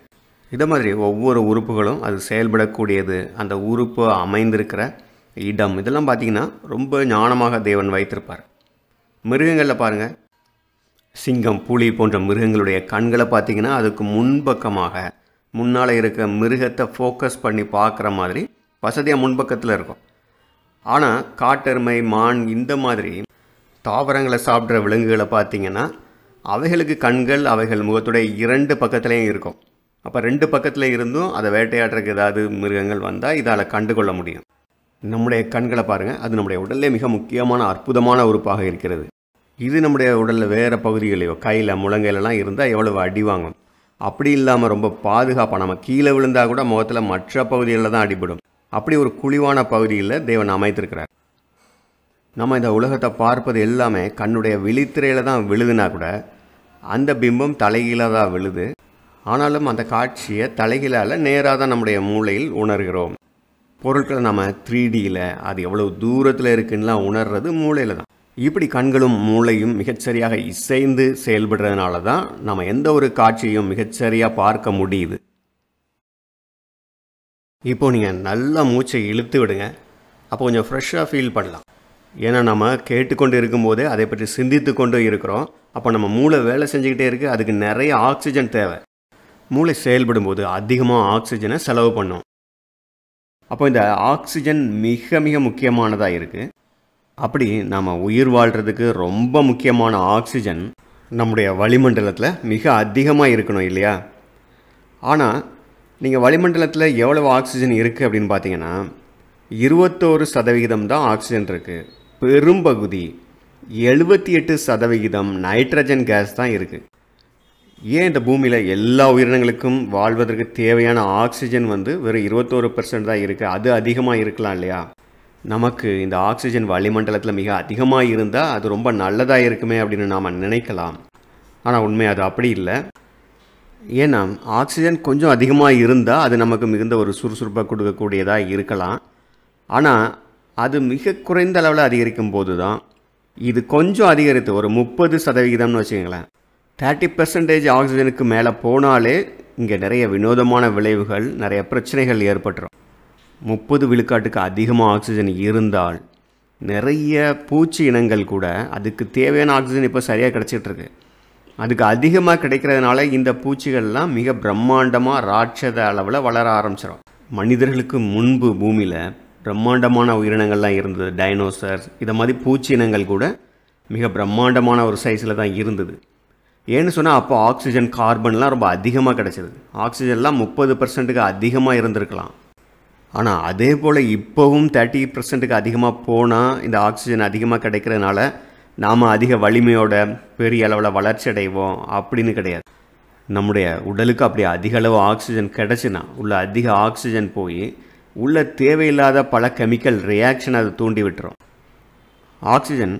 இதை மாதிரி ஒவ்வொரு உறுப்புகளும் அது செயல்படக்கூடியது அந்த உறுப்பு அமைந்திருக்கிற இடம் இதெல்லாம் பார்த்திங்கன்னா ரொம்ப ஞானமாக தேவன் வைத்திருப்பார் மிருகங்களில் பாருங்கள் சிங்கம் புலி போன்ற மிருகங்களுடைய கண்களை பார்த்திங்கன்னா அதுக்கு முன்பக்கமாக முன்னால் இருக்க மிருகத்தை ஃபோக்கஸ் பண்ணி பார்க்குற மாதிரி வசதியாக முன்பக்கத்தில் இருக்கும் ஆனால் காட்டெருமை மான் இந்த மாதிரி தாவரங்களை சாப்பிட்ற விலங்குகளை பார்த்திங்கன்னா அவைகளுக்கு கண்கள் அவைகள் முகத்துடைய இரண்டு பக்கத்துலேயும் இருக்கும் அப்போ ரெண்டு பக்கத்தில் இருந்தும் அதை வேட்டையாடுறதுக்கு ஏதாவது மிருகங்கள் வந்தால் இதால் கண்டுகொள்ள முடியும் நம்முடைய கண்களை பாருங்கள் அது நம்முடைய உடல்லே மிக முக்கியமான அற்புதமான உறுப்பாக இருக்கிறது இது நம்முடைய உடலில் வேறு பகுதிகளையோ கையில் முழங்கையிலலாம் இருந்தால் எவ்வளவு அடி வாங்கும் அப்படி இல்லாமல் ரொம்ப பாதுகாப்பாக நம்ம கீழே விழுந்தால் கூட முகத்தில் மற்ற பகுதிகளில் தான் அடிபடும் அப்படி ஒரு குழிவான பகுதியில் தேவன் அமைத்திருக்கிறார் நம்ம இந்த உலகத்தை பார்ப்பது எல்லாமே கண்ணுடைய விழித்திரையில் தான் விழுதுனா கூட அந்த பிம்பம் தலைகீழாக தான் விழுது ஆனாலும் அந்த காட்சியை தலைகீழால் நேராக தான் நம்முடைய மூளையில் உணர்கிறோம் பொருட்களை நம்ம த்ரீ டியில் அது எவ்வளோ தூரத்தில் இருக்குன்னா உணர்றது மூளையில் தான் இப்படி கண்களும் மூளையும் மிகச்சரியாக இசைந்து செயல்படுறதுனால தான் நம்ம எந்த ஒரு காட்சியும் மிகச்சரியாக பார்க்க முடியுது இப்போது நீங்கள் நல்லா மூச்சை இழுத்து விடுங்க அப்போ கொஞ்சம் ஃப்ரெஷ்ஷாக ஃபீல் பண்ணலாம் ஏன்னா நம்ம கேட்டுக்கொண்டு இருக்கும்போதே அதை பற்றி சிந்தித்து கொண்டு இருக்கிறோம் அப்போ நம்ம மூளை வேலை செஞ்சுக்கிட்டே இருக்குது அதுக்கு நிறைய ஆக்சிஜன் தேவை மூளை செயல்படும் போது அதிகமாக ஆக்சிஜனை செலவு பண்ணும் அப்போ இந்த ஆக்சிஜன் மிக மிக முக்கியமானதாக இருக்குது அப்படி நாம் உயிர் வாழ்கிறதுக்கு ரொம்ப முக்கியமான ஆக்சிஜன் நம்முடைய வளிமண்டலத்தில் மிக அதிகமாக இருக்கணும் இல்லையா ஆனால் நீங்கள் வளிமண்டலத்தில் எவ்வளவு ஆக்சிஜன் இருக்குது அப்படின்னு பார்த்தீங்கன்னா இருபத்தோரு சதவிகிதம் தான் ஆக்சிஜன் இருக்குது பெரும்பகுதி எழுபத்தி எட்டு சதவிகிதம் நைட்ரஜன் கேஸ் தான் இருக்குது ஏன் இந்த பூமியில் எல்லா உயிரினங்களுக்கும் வாழ்வதற்கு தேவையான ஆக்சிஜன் வந்து வெறும் இருபத்தோரு பர்சன்ட் தான் இருக்குது அது அதிகமாக இருக்கலாம் இல்லையா நமக்கு இந்த ஆக்சிஜன் வளிமண்டலத்தில் மிக அதிகமாக இருந்தால் அது ரொம்ப நல்லதாக இருக்குமே அப்படின்னு நாம் நினைக்கலாம் ஆனால் உண்மை அது அப்படி இல்லை ஏன்னா ஆக்சிஜன் கொஞ்சம் அதிகமாக இருந்தால் அது நமக்கு மிகுந்த ஒரு சுறுசுறுப்பாக கொடுக்கக்கூடியதாக இருக்கலாம் ஆனால் அது மிக குறைந்த அளவில் அதிகரிக்கும் போது தான் இது கொஞ்சம் அதிகரித்து ஒரு முப்பது சதவிகிதம்னு வச்சுக்கங்களேன் தேர்ட்டி பர்சன்டேஜ் ஆக்சிஜனுக்கு மேலே போனாலே இங்கே நிறைய வினோதமான விளைவுகள் நிறைய பிரச்சனைகள் ஏற்பட்டுரும் முப்பது விழுக்காட்டுக்கு அதிகமாக ஆக்சிஜன் இருந்தால் நிறைய பூச்சி இனங்கள் கூட அதுக்கு தேவையான ஆக்சிஜன் இப்போ சரியாக கிடச்சிட்ருக்கு அதுக்கு அதிகமாக கிடைக்கிறதுனால இந்த பூச்சிகள்லாம் மிக பிரம்மாண்டமாக ராட்சத அளவில் வளர ஆரம்பிச்சிடும் மனிதர்களுக்கு முன்பு பூமியில் பிரம்மாண்டமான உயிரினங்கள்லாம் இருந்தது டைனோசர்ஸ் இதை மாதிரி பூச்சி இனங்கள் கூட மிக பிரம்மாண்டமான ஒரு சைஸில் தான் இருந்தது ஏன்னு சொன்னால் அப்போ ஆக்சிஜன் கார்பன்லாம் ரொம்ப அதிகமாக கிடச்சிருது ஆக்சிஜன்லாம் முப்பது பர்சன்ட்டுக்கு அதிகமாக இருந்திருக்கலாம் ஆனால் அதே போல் இப்போவும் தேர்ட்டி பர்சன்ட்டுக்கு அதிகமாக போனால் இந்த ஆக்சிஜன் அதிகமாக கிடைக்கிறதுனால நாம் அதிக வலிமையோட பெரிய அளவில் வளர்ச்சி அடைவோம் அப்படின்னு கிடையாது நம்முடைய உடலுக்கு அப்படி அதிக அளவு ஆக்சிஜன் கிடச்சுன்னா உள்ள அதிக ஆக்சிஜன் போய் உள்ள தேவையில்லாத பல கெமிக்கல் ரியாக்ஷன் அதை தூண்டி விட்டுரும் ஆக்சிஜன்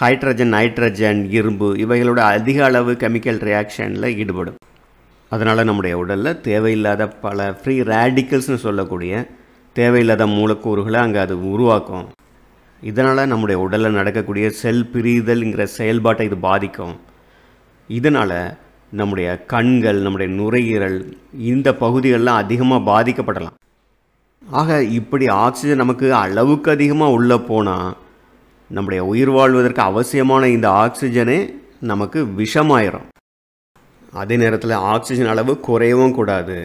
ஹைட்ரஜன் நைட்ரஜன் இரும்பு இவைகளோட அதிக அளவு கெமிக்கல் ரியாக்ஷனில் ஈடுபடும் அதனால் நம்முடைய உடலில் தேவையில்லாத பல ஃப்ரீ ரேடிக்கல்ஸ்னு சொல்லக்கூடிய தேவையில்லாத மூலக்கூறுகளை அங்கே அது உருவாக்கும் இதனால் நம்முடைய உடலில் நடக்கக்கூடிய செல் பிரிதல்ங்கிற செயல்பாட்டை இது பாதிக்கும் இதனால் நம்முடைய கண்கள் நம்முடைய நுரையீரல் இந்த பகுதிகளெலாம் அதிகமாக பாதிக்கப்படலாம் ஆக இப்படி ஆக்சிஜன் நமக்கு அளவுக்கு அதிகமாக உள்ளே போனால் நம்முடைய உயிர் வாழ்வதற்கு அவசியமான இந்த ஆக்சிஜனே நமக்கு விஷமாயிரும் அதே நேரத்தில் ஆக்சிஜன் அளவு குறையவும் கூடாது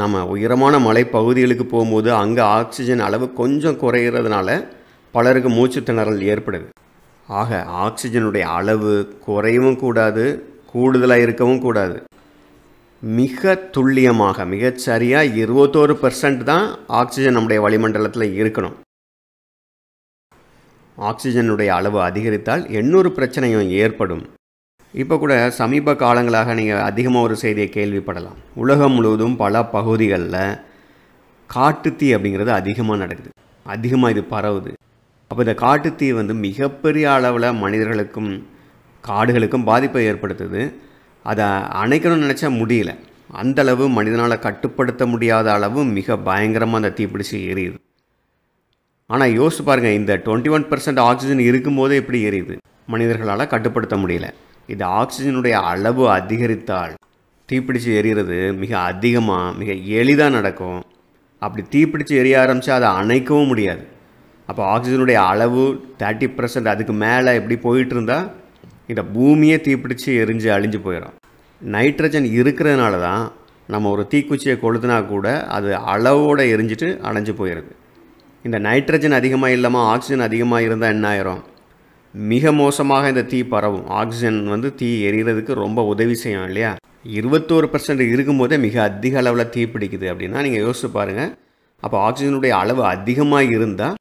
நம்ம உயரமான மலைப்பகுதிகளுக்கு போகும்போது அங்கே ஆக்சிஜன் அளவு கொஞ்சம் குறையிறதுனால பலருக்கு மூச்சு திணறல் ஏற்படுது ஆக ஆக்சிஜனுடைய அளவு குறையவும் கூடாது கூடுதலாக இருக்கவும் கூடாது மிக துல்லியமாக மிகச்சரியாக இருபத்தோரு பர்சன்ட் தான் ஆக்சிஜன் நம்முடைய வளிமண்டலத்தில் இருக்கணும் ஆக்சிஜனுடைய அளவு அதிகரித்தால் இன்னொரு பிரச்சனையும் ஏற்படும் இப்போ கூட சமீப காலங்களாக நீங்கள் அதிகமாக ஒரு செய்தியை கேள்விப்படலாம் உலகம் முழுவதும் பல பகுதிகளில் காட்டுத்தீ அப்படிங்கிறது அதிகமாக நடக்குது அதிகமாக இது பரவுது அப்போ இந்த காட்டுத்தீ வந்து மிகப்பெரிய அளவில் மனிதர்களுக்கும் காடுகளுக்கும் பாதிப்பை ஏற்படுத்துது அதை அணைக்கணும்னு நினச்சா முடியல அந்தளவு மனிதனால் கட்டுப்படுத்த முடியாத அளவு மிக பயங்கரமாக அந்த தீப்பிடிச்சு எரியுது ஆனால் யோசிச்சு பாருங்கள் இந்த டுவெண்ட்டி ஒன் பர்சன்ட் ஆக்சிஜன் இருக்கும்போதே எப்படி எரியுது மனிதர்களால் கட்டுப்படுத்த முடியல இது ஆக்சிஜனுடைய அளவு அதிகரித்தால் தீப்பிடிச்சு எரிகிறது மிக அதிகமாக மிக எளிதாக நடக்கும் அப்படி தீப்பிடிச்சு எரிய ஆரம்பித்தா அதை அணைக்கவும் முடியாது அப்போ ஆக்சிஜனுடைய அளவு தேர்ட்டி பர்சன்ட் அதுக்கு மேலே எப்படி போயிட்டு இருந்தால் இந்த பூமியே தீப்பிடிச்சு எரிஞ்சு அழிஞ்சு போயிடும் நைட்ரஜன் இருக்கிறதுனால தான் நம்ம ஒரு தீக்குச்சியை கொளுத்துனா கூட அது அளவோடு எரிஞ்சிட்டு அணைஞ்சு போயிடுது இந்த நைட்ரஜன் அதிகமாக இல்லாமல் ஆக்சிஜன் அதிகமாக இருந்தால் என்ன ஆயிரும் மிக மோசமாக இந்த தீ பரவும் ஆக்சிஜன் வந்து தீ எரியறதுக்கு ரொம்ப உதவி செய்யும் இல்லையா இருபத்தோரு பர்சன்ட் இருக்கும்போதே மிக அதிக அளவில் தீ பிடிக்குது அப்படின்னா நீங்கள் யோசிச்சு பாருங்கள் அப்போ ஆக்சிஜனுடைய அளவு அதிகமாக இருந்தால்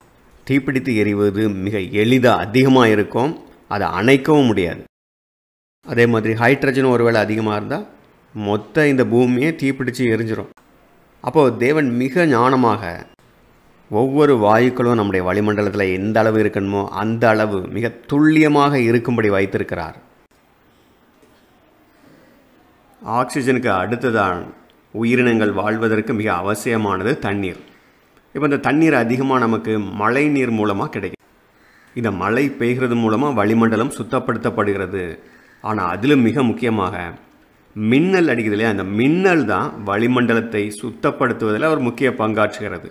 தீப்பிடித்து எரிவது மிக எளிதாக அதிகமாக இருக்கும் அதை அணைக்கவும் முடியாது அதே மாதிரி ஹைட்ரஜன் ஒருவேளை அதிகமாக இருந்தால் மொத்த இந்த பூமியை தீப்பிடித்து எரிஞ்சிடும் அப்போது தேவன் மிக ஞானமாக ஒவ்வொரு வாயுக்களும் நம்முடைய வளிமண்டலத்தில் எந்த அளவு இருக்கணுமோ அந்த அளவு மிக துல்லியமாக இருக்கும்படி வைத்திருக்கிறார் ஆக்சிஜனுக்கு அடுத்ததான் உயிரினங்கள் வாழ்வதற்கு மிக அவசியமானது தண்ணீர் இப்போ இந்த தண்ணீர் அதிகமாக நமக்கு மழை நீர் மூலமாக கிடைக்கும் இந்த மழை பெய்கிறது மூலமாக வளிமண்டலம் சுத்தப்படுத்தப்படுகிறது ஆனால் அதிலும் மிக முக்கியமாக மின்னல் அடிக்குது இல்லையா அந்த மின்னல் தான் வளிமண்டலத்தை சுத்தப்படுத்துவதில் ஒரு முக்கிய பங்காற்றுகிறது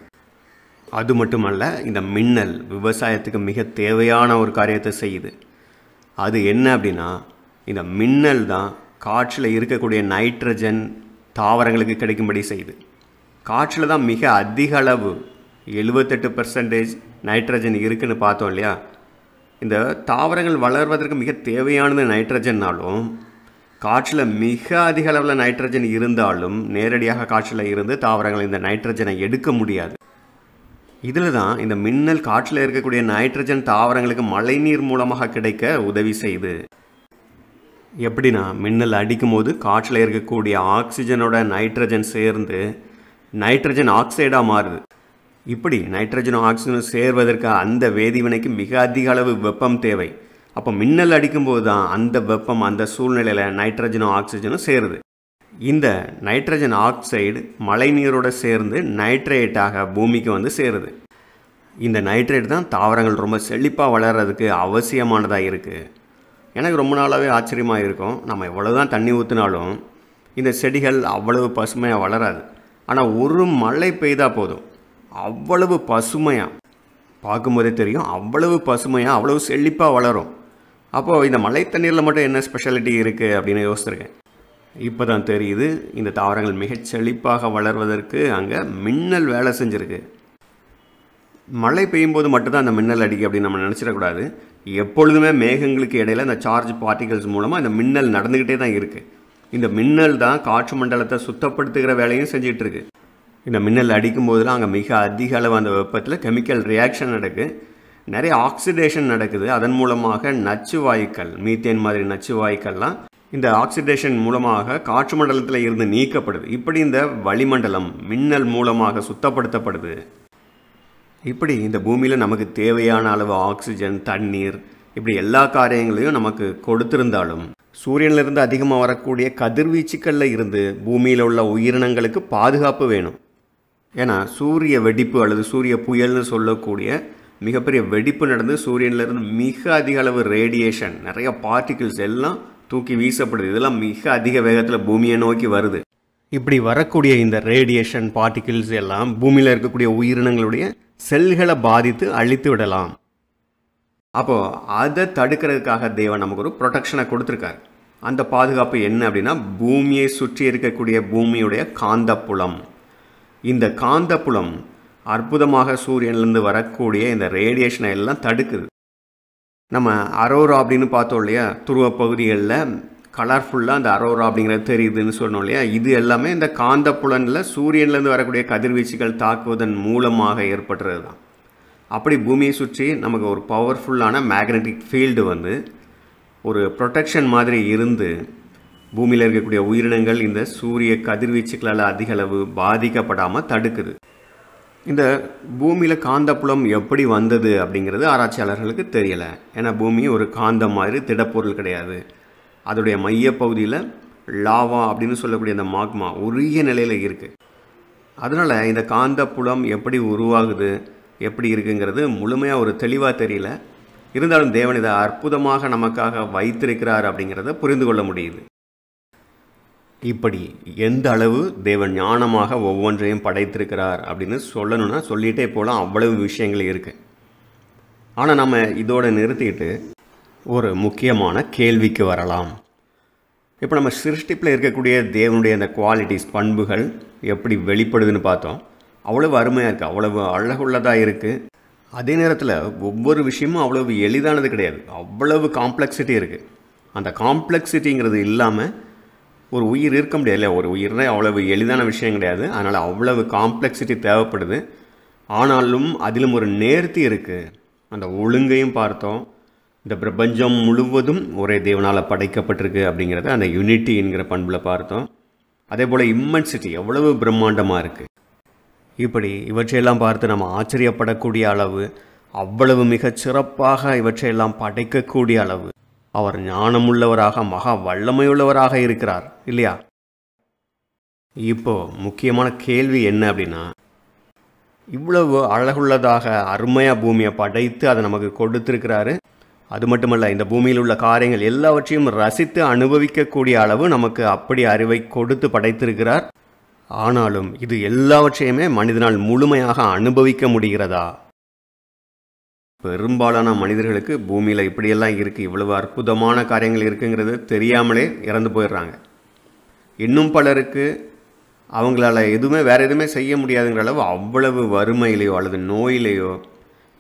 அது மட்டுமல்ல இந்த மின்னல் விவசாயத்துக்கு மிக தேவையான ஒரு காரியத்தை செய்யுது அது என்ன அப்படின்னா இந்த மின்னல் தான் காற்றில் இருக்கக்கூடிய நைட்ரஜன் தாவரங்களுக்கு கிடைக்கும்படி செய்யுது காற்றில் தான் மிக அதிக அளவு எழுபத்தெட்டு பர்சன்டேஜ் நைட்ரஜன் இருக்குதுன்னு பார்த்தோம் இல்லையா இந்த தாவரங்கள் வளர்வதற்கு மிக தேவையானது நைட்ரஜன்னாலும் காற்றில் மிக அதிக அளவில் நைட்ரஜன் இருந்தாலும் நேரடியாக காற்றில் இருந்து தாவரங்கள் இந்த நைட்ரஜனை எடுக்க முடியாது இதில் தான் இந்த மின்னல் காற்றில் இருக்கக்கூடிய நைட்ரஜன் தாவரங்களுக்கு மழைநீர் மூலமாக கிடைக்க உதவி செய்யுது எப்படின்னா மின்னல் அடிக்கும் போது காற்றில் இருக்கக்கூடிய ஆக்சிஜனோட நைட்ரஜன் சேர்ந்து நைட்ரஜன் ஆக்சைடாக மாறுது இப்படி நைட்ரஜன் ஆக்சிஜன் சேர்வதற்கு அந்த வேதிவினைக்கு மிக அதிக அளவு வெப்பம் தேவை அப்போ மின்னல் அடிக்கும்போது தான் அந்த வெப்பம் அந்த சூழ்நிலையில் நைட்ரஜனும் ஆக்சிஜனும் சேருது இந்த நைட்ரஜன் ஆக்சைடு மழைநீரோடு சேர்ந்து நைட்ரேட்டாக பூமிக்கு வந்து சேருது இந்த நைட்ரேட் தான் தாவரங்கள் ரொம்ப செழிப்பாக வளர்கிறதுக்கு அவசியமானதாக இருக்குது எனக்கு ரொம்ப நாளாகவே ஆச்சரியமாக இருக்கும் நம்ம எவ்வளோ தான் தண்ணி ஊற்றினாலும் இந்த செடிகள் அவ்வளவு பசுமையாக வளராது ஆனால் ஒரு மழை பெய்தால் போதும் அவ்வளவு பசுமையாக பார்க்கும்போதே தெரியும் அவ்வளவு பசுமையாக அவ்வளவு செழிப்பாக வளரும் அப்போது இந்த மழை தண்ணீரில் மட்டும் என்ன ஸ்பெஷாலிட்டி இருக்குது அப்படின்னு யோசிச்சிருக்கேன் இப்போ தான் தெரியுது இந்த தாவரங்கள் மிகச் செழிப்பாக வளர்வதற்கு அங்கே மின்னல் வேலை செஞ்சுருக்கு மழை பெய்யும்போது மட்டும்தான் அந்த மின்னல் அடிக்கு அப்படின்னு நம்ம நினச்சிடக்கூடாது எப்பொழுதுமே மேகங்களுக்கு இடையில் அந்த சார்ஜ் பார்ட்டிகல்ஸ் மூலமாக இந்த மின்னல் நடந்துக்கிட்டே தான் இருக்குது இந்த மின்னல் தான் காற்று மண்டலத்தை சுத்தப்படுத்துகிற வேலையும் இருக்கு இந்த மின்னல் அடிக்கும் போதெல்லாம் அங்கே மிக அதிக அளவு அந்த வெப்பத்தில் கெமிக்கல் ரியாக்ஷன் நடக்குது நிறைய ஆக்சிடேஷன் நடக்குது அதன் மூலமாக நச்சு வாயுக்கள் மீத்தேன் மாதிரி நச்சு வாயுக்கள்லாம் இந்த ஆக்சிடேஷன் மூலமாக காற்று மண்டலத்தில் இருந்து நீக்கப்படுது இப்படி இந்த வளிமண்டலம் மின்னல் மூலமாக சுத்தப்படுத்தப்படுது இப்படி இந்த பூமியில் நமக்கு தேவையான அளவு ஆக்சிஜன் தண்ணீர் இப்படி எல்லா காரியங்களையும் நமக்கு கொடுத்திருந்தாலும் சூரியனிலிருந்து அதிகமாக வரக்கூடிய கதிர்வீச்சுக்களில் இருந்து பூமியில் உள்ள உயிரினங்களுக்கு பாதுகாப்பு வேணும் ஏன்னா சூரிய வெடிப்பு அல்லது சூரிய புயல்னு சொல்லக்கூடிய மிகப்பெரிய வெடிப்பு நடந்து சூரியனிலிருந்து மிக அதிக அளவு ரேடியேஷன் நிறைய பார்ட்டிகிள்ஸ் எல்லாம் தூக்கி வீசப்படுது இதெல்லாம் மிக அதிக வேகத்தில் பூமியை நோக்கி வருது இப்படி வரக்கூடிய இந்த ரேடியேஷன் பார்ட்டிகிள்ஸ் எல்லாம் பூமியில் இருக்கக்கூடிய உயிரினங்களுடைய செல்களை பாதித்து அழித்து விடலாம் அப்போது அதை தடுக்கிறதுக்காக தேவன் நமக்கு ஒரு ப்ரொடெக்ஷனை கொடுத்துருக்காரு அந்த பாதுகாப்பு என்ன அப்படின்னா பூமியை சுற்றி இருக்கக்கூடிய பூமியுடைய காந்தப்புலம் இந்த காந்தப்புலம் அற்புதமாக சூரியன்லேருந்து வரக்கூடிய இந்த ரேடியேஷனை எல்லாம் தடுக்குது நம்ம அரோரா அப்படின்னு பார்த்தோம் இல்லையா துருவ பகுதிகளில் கலர்ஃபுல்லாக அந்த அரோரா அப்படிங்கிறது தெரியுதுன்னு சொன்னோம் இல்லையா இது எல்லாமே இந்த காந்த புலனில் சூரியன்லேருந்து வரக்கூடிய கதிர்வீச்சுகள் தாக்குவதன் மூலமாக ஏற்படுறது தான் அப்படி பூமியை சுற்றி நமக்கு ஒரு பவர்ஃபுல்லான மேக்னட்டிக் ஃபீல்டு வந்து ஒரு ப்ரொடெக்ஷன் மாதிரி இருந்து பூமியில் இருக்கக்கூடிய உயிரினங்கள் இந்த சூரிய கதிர்வீச்சுக்களால் அதிகளவு பாதிக்கப்படாமல் தடுக்குது இந்த பூமியில் காந்தப்புலம் எப்படி வந்தது அப்படிங்கிறது ஆராய்ச்சியாளர்களுக்கு தெரியலை ஏன்னா பூமி ஒரு காந்தம் மாதிரி திடப்பொருள் கிடையாது அதோடைய மையப்பகுதியில் லாவா அப்படின்னு சொல்லக்கூடிய அந்த மாக்மா உருகிய நிலையில் இருக்குது அதனால் இந்த காந்தப்புலம் எப்படி உருவாகுது எப்படி இருக்குங்கிறது முழுமையாக ஒரு தெளிவாக தெரியல இருந்தாலும் தேவன் இதை அற்புதமாக நமக்காக வைத்திருக்கிறார் அப்படிங்கிறத புரிந்து கொள்ள முடியுது இப்படி எந்த அளவு தேவன் ஞானமாக ஒவ்வொன்றையும் படைத்திருக்கிறார் அப்படின்னு சொல்லணும்னா சொல்லிகிட்டே போகலாம் அவ்வளவு விஷயங்கள் இருக்குது ஆனால் நம்ம இதோடு நிறுத்திட்டு ஒரு முக்கியமான கேள்விக்கு வரலாம் இப்போ நம்ம சிருஷ்டிப்பில் இருக்கக்கூடிய தேவனுடைய அந்த குவாலிட்டிஸ் பண்புகள் எப்படி வெளிப்படுதுன்னு பார்த்தோம் அவ்வளவு அருமையாக இருக்குது அவ்வளவு அழகுள்ளதாக இருக்குது அதே நேரத்தில் ஒவ்வொரு விஷயமும் அவ்வளவு எளிதானது கிடையாது அவ்வளவு காம்ப்ளெக்சிட்டி இருக்குது அந்த காம்ப்ளெக்சிட்டிங்கிறது இல்லாமல் ஒரு உயிர் இருக்க முடியாது ஒரு உயிர்னே அவ்வளவு எளிதான விஷயம் கிடையாது அதனால் அவ்வளவு காம்ப்ளெக்சிட்டி தேவைப்படுது ஆனாலும் அதிலும் ஒரு நேர்த்தி இருக்குது அந்த ஒழுங்கையும் பார்த்தோம் இந்த பிரபஞ்சம் முழுவதும் ஒரே தேவனால் படைக்கப்பட்டிருக்கு அப்படிங்கிறத அந்த யூனிட்டி என்கிற பண்பில் பார்த்தோம் அதே போல் இம்மன்சிட்டி எவ்வளவு பிரம்மாண்டமாக இருக்குது இப்படி இவற்றையெல்லாம் பார்த்து நம்ம ஆச்சரியப்படக்கூடிய அளவு அவ்வளவு மிகச் சிறப்பாக இவற்றையெல்லாம் படைக்கக்கூடிய அளவு அவர் ஞானமுள்ளவராக மகா வல்லமையுள்ளவராக இருக்கிறார் இல்லையா இப்போ முக்கியமான கேள்வி என்ன அப்படின்னா இவ்வளவு அழகுள்ளதாக அருமையாக பூமியை படைத்து அதை நமக்கு கொடுத்துருக்கிறாரு அது மட்டுமல்ல இந்த பூமியில் உள்ள காரியங்கள் எல்லாவற்றையும் ரசித்து அனுபவிக்கக்கூடிய அளவு நமக்கு அப்படி அறிவை கொடுத்து படைத்திருக்கிறார் ஆனாலும் இது எல்லாவற்றையுமே மனிதனால் முழுமையாக அனுபவிக்க முடிகிறதா பெரும்பாலான மனிதர்களுக்கு பூமியில் இப்படியெல்லாம் இருக்குது இவ்வளவு அற்புதமான காரியங்கள் இருக்குங்கிறது தெரியாமலே இறந்து போயிடுறாங்க இன்னும் பலருக்கு அவங்களால எதுவுமே வேறு எதுவுமே செய்ய முடியாதுங்கிற அளவு அவ்வளவு வறுமையிலையோ அல்லது நோயிலேயோ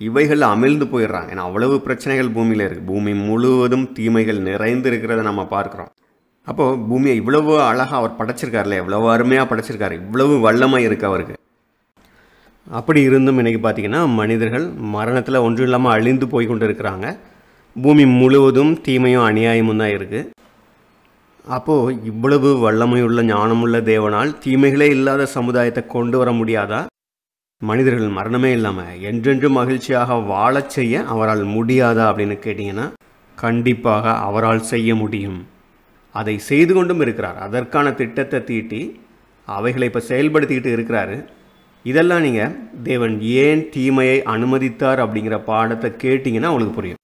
இவைகள் அமிழ்ந்து போயிடுறாங்க ஏன்னா அவ்வளவு பிரச்சனைகள் பூமியில் இருக்குது பூமி முழுவதும் தீமைகள் நிறைந்து இருக்கிறத நம்ம பார்க்குறோம் அப்போது பூமியை இவ்வளவு அழகாக அவர் படைச்சிருக்காருல்ல எவ்வளோ அருமையாக படைச்சிருக்காரு இவ்வளவு வல்லமை இருக்குது அவருக்கு அப்படி இருந்தும் இன்றைக்கி பார்த்திங்கன்னா மனிதர்கள் மரணத்தில் ஒன்றும் இல்லாமல் அழிந்து போய் கொண்டு இருக்கிறாங்க பூமி முழுவதும் தீமையும் அநியாயமும் தான் இருக்குது அப்போது இவ்வளவு வல்லமையுள்ள ஞானமுள்ள தேவனால் தீமைகளே இல்லாத சமுதாயத்தை கொண்டு வர முடியாதா மனிதர்கள் மரணமே இல்லாமல் என்றென்றும் மகிழ்ச்சியாக வாழச் செய்ய அவரால் முடியாதா அப்படின்னு கேட்டிங்கன்னா கண்டிப்பாக அவரால் செய்ய முடியும் அதை செய்து கொண்டும் இருக்கிறார் அதற்கான திட்டத்தை தீட்டி அவைகளை இப்போ செயல்படுத்திக்கிட்டு இருக்கிறாரு இதெல்லாம் நீங்கள் தேவன் ஏன் தீமையை அனுமதித்தார் அப்படிங்கிற பாடத்தை கேட்டிங்கன்னா உங்களுக்கு புரியும்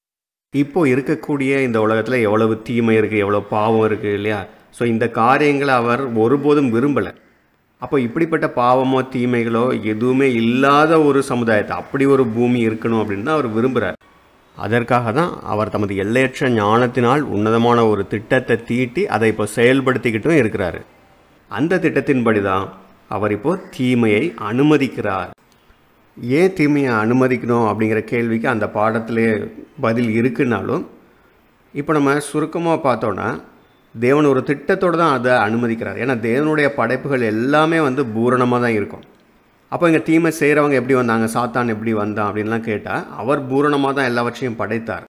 இப்போது இருக்கக்கூடிய இந்த உலகத்தில் எவ்வளவு தீமை இருக்குது எவ்வளோ பாவம் இருக்குது இல்லையா ஸோ இந்த காரியங்களை அவர் ஒருபோதும் விரும்பலை அப்போ இப்படிப்பட்ட பாவமோ தீமைகளோ எதுவுமே இல்லாத ஒரு சமுதாயத்தை அப்படி ஒரு பூமி இருக்கணும் அப்படின்னு தான் அவர் விரும்புகிறார் அதற்காக தான் அவர் தமது எல்லையற்ற ஞானத்தினால் உன்னதமான ஒரு திட்டத்தை தீட்டி அதை இப்போ செயல்படுத்திக்கிட்டும் இருக்கிறாரு அந்த திட்டத்தின்படி தான் அவர் இப்போது தீமையை அனுமதிக்கிறார் ஏன் தீமையை அனுமதிக்கணும் அப்படிங்கிற கேள்விக்கு அந்த பாடத்திலே பதில் இருக்குனாலும் இப்போ நம்ம சுருக்கமாக பார்த்தோன்னா தேவன் ஒரு திட்டத்தோடு தான் அதை அனுமதிக்கிறார் ஏன்னா தேவனுடைய படைப்புகள் எல்லாமே வந்து பூரணமாக தான் இருக்கும் அப்போ இங்கே தீமை செய்கிறவங்க எப்படி வந்தாங்க சாத்தான் எப்படி வந்தான் அப்படின்லாம் கேட்டால் அவர் பூரணமாக தான் எல்லாவற்றையும் படைத்தார்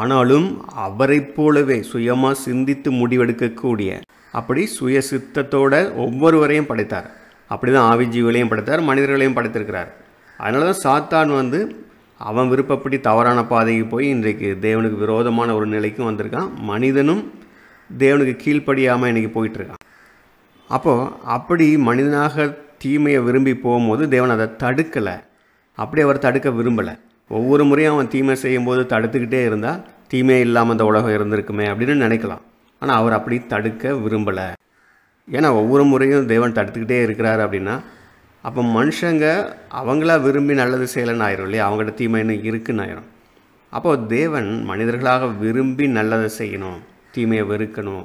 ஆனாலும் அவரை போலவே சுயமாக சிந்தித்து முடிவெடுக்கக்கூடிய அப்படி சுய சித்தத்தோட ஒவ்வொருவரையும் படைத்தார் அப்படி தான் ஆவிஜீவிகளையும் படைத்தார் மனிதர்களையும் படைத்திருக்கிறார் அதனால தான் சாத்தான் வந்து அவன் விருப்பப்படி தவறான பாதைக்கு போய் இன்றைக்கு தேவனுக்கு விரோதமான ஒரு நிலைக்கும் வந்திருக்கான் மனிதனும் தேவனுக்கு கீழ்ப்படியாமல் இன்றைக்கி போயிட்டுருக்கான் அப்போது அப்படி மனிதனாக தீமையை விரும்பி போகும்போது தேவன் அதை தடுக்கலை அப்படி அவர் தடுக்க விரும்பலை ஒவ்வொரு முறையும் அவன் தீமை செய்யும்போது தடுத்துக்கிட்டே இருந்தால் தீமையே இல்லாமல் அந்த உலகம் இருந்திருக்குமே அப்படின்னு நினைக்கலாம் ஆனால் அவர் அப்படி தடுக்க விரும்பலை ஏன்னா ஒவ்வொரு முறையும் தேவன் தடுத்துக்கிட்டே இருக்கிறாரு அப்படின்னா அப்போ மனுஷங்க அவங்களா விரும்பி நல்லது செய்யலைன்னு ஆயிரும் இல்லையா அவங்கள்ட்ட தீமைன்னு இருக்குன்னு ஆயிரும் அப்போது தேவன் மனிதர்களாக விரும்பி நல்லதை செய்யணும் தீமையை வெறுக்கணும்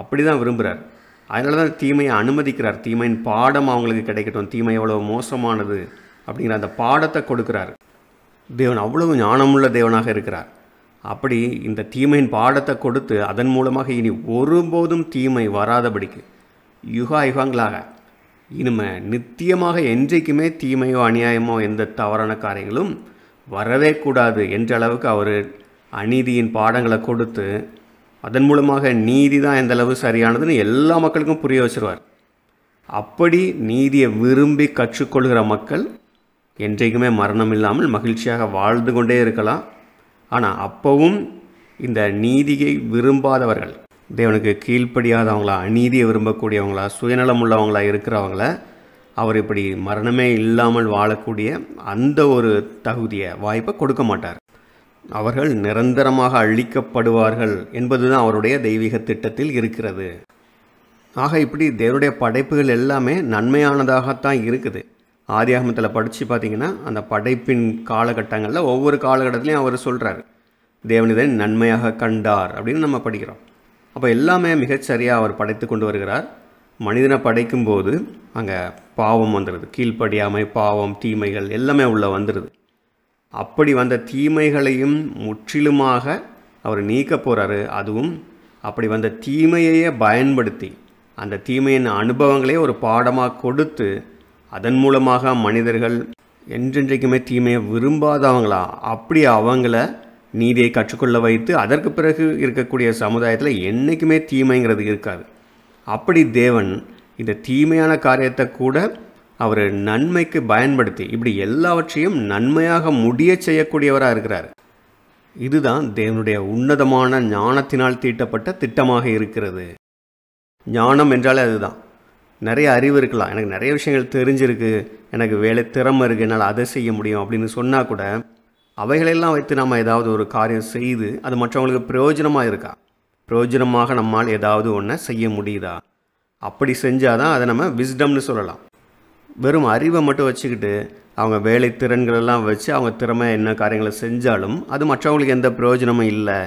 அப்படி தான் விரும்புகிறார் அதனால தான் தீமையை அனுமதிக்கிறார் தீமையின் பாடம் அவங்களுக்கு கிடைக்கட்டும் தீமை எவ்வளோ மோசமானது அப்படிங்கிற அந்த பாடத்தை கொடுக்குறாரு தேவன் அவ்வளவு ஞானமுள்ள தேவனாக இருக்கிறார் அப்படி இந்த தீமையின் பாடத்தை கொடுத்து அதன் மூலமாக இனி ஒருபோதும் தீமை வராதபடிக்கு யுகா யுகங்களாக இனிமே நித்தியமாக என்றைக்குமே தீமையோ அநியாயமோ எந்த தவறான காரியங்களும் வரவே கூடாது என்ற அளவுக்கு அவர் அநீதியின் பாடங்களை கொடுத்து அதன் மூலமாக நீதி தான் எந்த அளவு சரியானதுன்னு எல்லா மக்களுக்கும் புரிய வச்சுருவார் அப்படி நீதியை விரும்பி கற்றுக்கொள்கிற மக்கள் என்றைக்குமே மரணம் இல்லாமல் மகிழ்ச்சியாக வாழ்ந்து கொண்டே இருக்கலாம் ஆனால் அப்போவும் இந்த நீதியை விரும்பாதவர்கள் தேவனுக்கு கீழ்ப்படியாதவங்களா அநீதியை விரும்பக்கூடியவங்களா சுயநலம் உள்ளவங்களா இருக்கிறவங்கள அவர் இப்படி மரணமே இல்லாமல் வாழக்கூடிய அந்த ஒரு தகுதியை வாய்ப்பை கொடுக்க மாட்டார் அவர்கள் நிரந்தரமாக அழிக்கப்படுவார்கள் என்பதுதான் அவருடைய தெய்வீக திட்டத்தில் இருக்கிறது ஆக இப்படி தேவனுடைய படைப்புகள் எல்லாமே நன்மையானதாகத்தான் இருக்குது ஆதியாகமத்தில் படித்து பார்த்திங்கன்னா அந்த படைப்பின் காலகட்டங்களில் ஒவ்வொரு காலகட்டத்திலையும் அவர் சொல்கிறார் தேவனிதன் நன்மையாக கண்டார் அப்படின்னு நம்ம படிக்கிறோம் அப்போ எல்லாமே மிகச்சரியாக அவர் படைத்து கொண்டு வருகிறார் மனிதனை படைக்கும் போது அங்கே பாவம் வந்துடுது கீழ்ப்படியாமை பாவம் தீமைகள் எல்லாமே உள்ளே வந்துடுது அப்படி வந்த தீமைகளையும் முற்றிலுமாக அவர் நீக்க போகிறாரு அதுவும் அப்படி வந்த தீமையையே பயன்படுத்தி அந்த தீமையின் அனுபவங்களையே ஒரு பாடமாக கொடுத்து அதன் மூலமாக மனிதர்கள் என்றென்றைக்குமே தீமையை விரும்பாதவங்களா அப்படி அவங்கள நீதியை கற்றுக்கொள்ள வைத்து அதற்கு பிறகு இருக்கக்கூடிய சமுதாயத்தில் என்றைக்குமே தீமைங்கிறது இருக்காது அப்படி தேவன் இந்த தீமையான காரியத்தை கூட அவர் நன்மைக்கு பயன்படுத்தி இப்படி எல்லாவற்றையும் நன்மையாக முடிய செய்யக்கூடியவராக இருக்கிறார் இதுதான் தேவனுடைய உன்னதமான ஞானத்தினால் தீட்டப்பட்ட திட்டமாக இருக்கிறது ஞானம் என்றாலே அதுதான் நிறைய அறிவு இருக்கலாம் எனக்கு நிறைய விஷயங்கள் தெரிஞ்சிருக்கு எனக்கு வேலை திறமை இருக்குது என்னால் அதை செய்ய முடியும் அப்படின்னு சொன்னால் கூட அவைகளெல்லாம் வைத்து நம்ம ஏதாவது ஒரு காரியம் செய்து அது மற்றவங்களுக்கு பிரயோஜனமாக இருக்கா பிரயோஜனமாக நம்மால் ஏதாவது ஒன்றை செய்ய முடியுதா அப்படி செஞ்சால் தான் அதை நம்ம விஸ்டம்னு சொல்லலாம் வெறும் அறிவை மட்டும் வச்சுக்கிட்டு அவங்க வேலை திறன்களெல்லாம் வச்சு அவங்க திறமை என்ன காரியங்களை செஞ்சாலும் அது மற்றவங்களுக்கு எந்த பிரயோஜனமும் இல்லை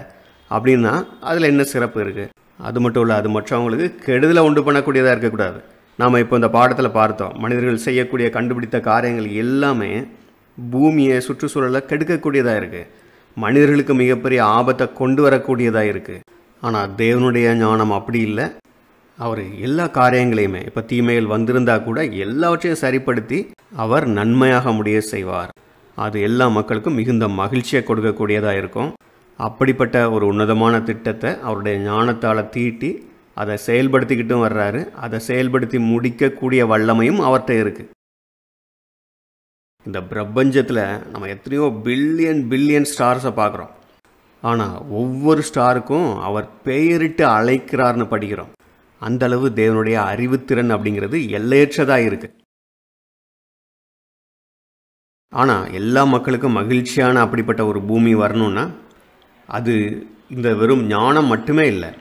அப்படின்னா அதில் என்ன சிறப்பு இருக்குது அது மட்டும் இல்லை அது மற்றவங்களுக்கு கெடுதலை உண்டு பண்ணக்கூடியதாக இருக்கக்கூடாது நாம் இப்போ இந்த பாடத்தில் பார்த்தோம் மனிதர்கள் செய்யக்கூடிய கண்டுபிடித்த காரியங்கள் எல்லாமே பூமியை சுற்றுச்சூழலை கெடுக்கக்கூடியதாக இருக்குது மனிதர்களுக்கு மிகப்பெரிய ஆபத்தை கொண்டு வரக்கூடியதாக இருக்குது ஆனால் தேவனுடைய ஞானம் அப்படி இல்லை அவர் எல்லா காரியங்களையுமே இப்போ தீமையில் வந்திருந்தா கூட எல்லாவற்றையும் சரிப்படுத்தி அவர் நன்மையாக முடிய செய்வார் அது எல்லா மக்களுக்கும் மிகுந்த மகிழ்ச்சியை கொடுக்கக்கூடியதாக இருக்கும் அப்படிப்பட்ட ஒரு உன்னதமான திட்டத்தை அவருடைய ஞானத்தால் தீட்டி அதை செயல்படுத்திக்கிட்டும் வர்றாரு அதை செயல்படுத்தி முடிக்கக்கூடிய வல்லமையும் அவர்கிட்ட இருக்குது இந்த பிரபஞ்சத்தில் நம்ம எத்தனையோ பில்லியன் பில்லியன் ஸ்டார்ஸை பார்க்குறோம் ஆனால் ஒவ்வொரு ஸ்டாருக்கும் அவர் பெயரிட்டு அழைக்கிறார்னு படிக்கிறோம் அந்தளவு தேவனுடைய அறிவுத்திறன் அப்படிங்கிறது எல்லையற்றதாக இருக்குது ஆனால் எல்லா மக்களுக்கும் மகிழ்ச்சியான அப்படிப்பட்ட ஒரு பூமி வரணும்னா அது இந்த வெறும் ஞானம் மட்டுமே இல்லை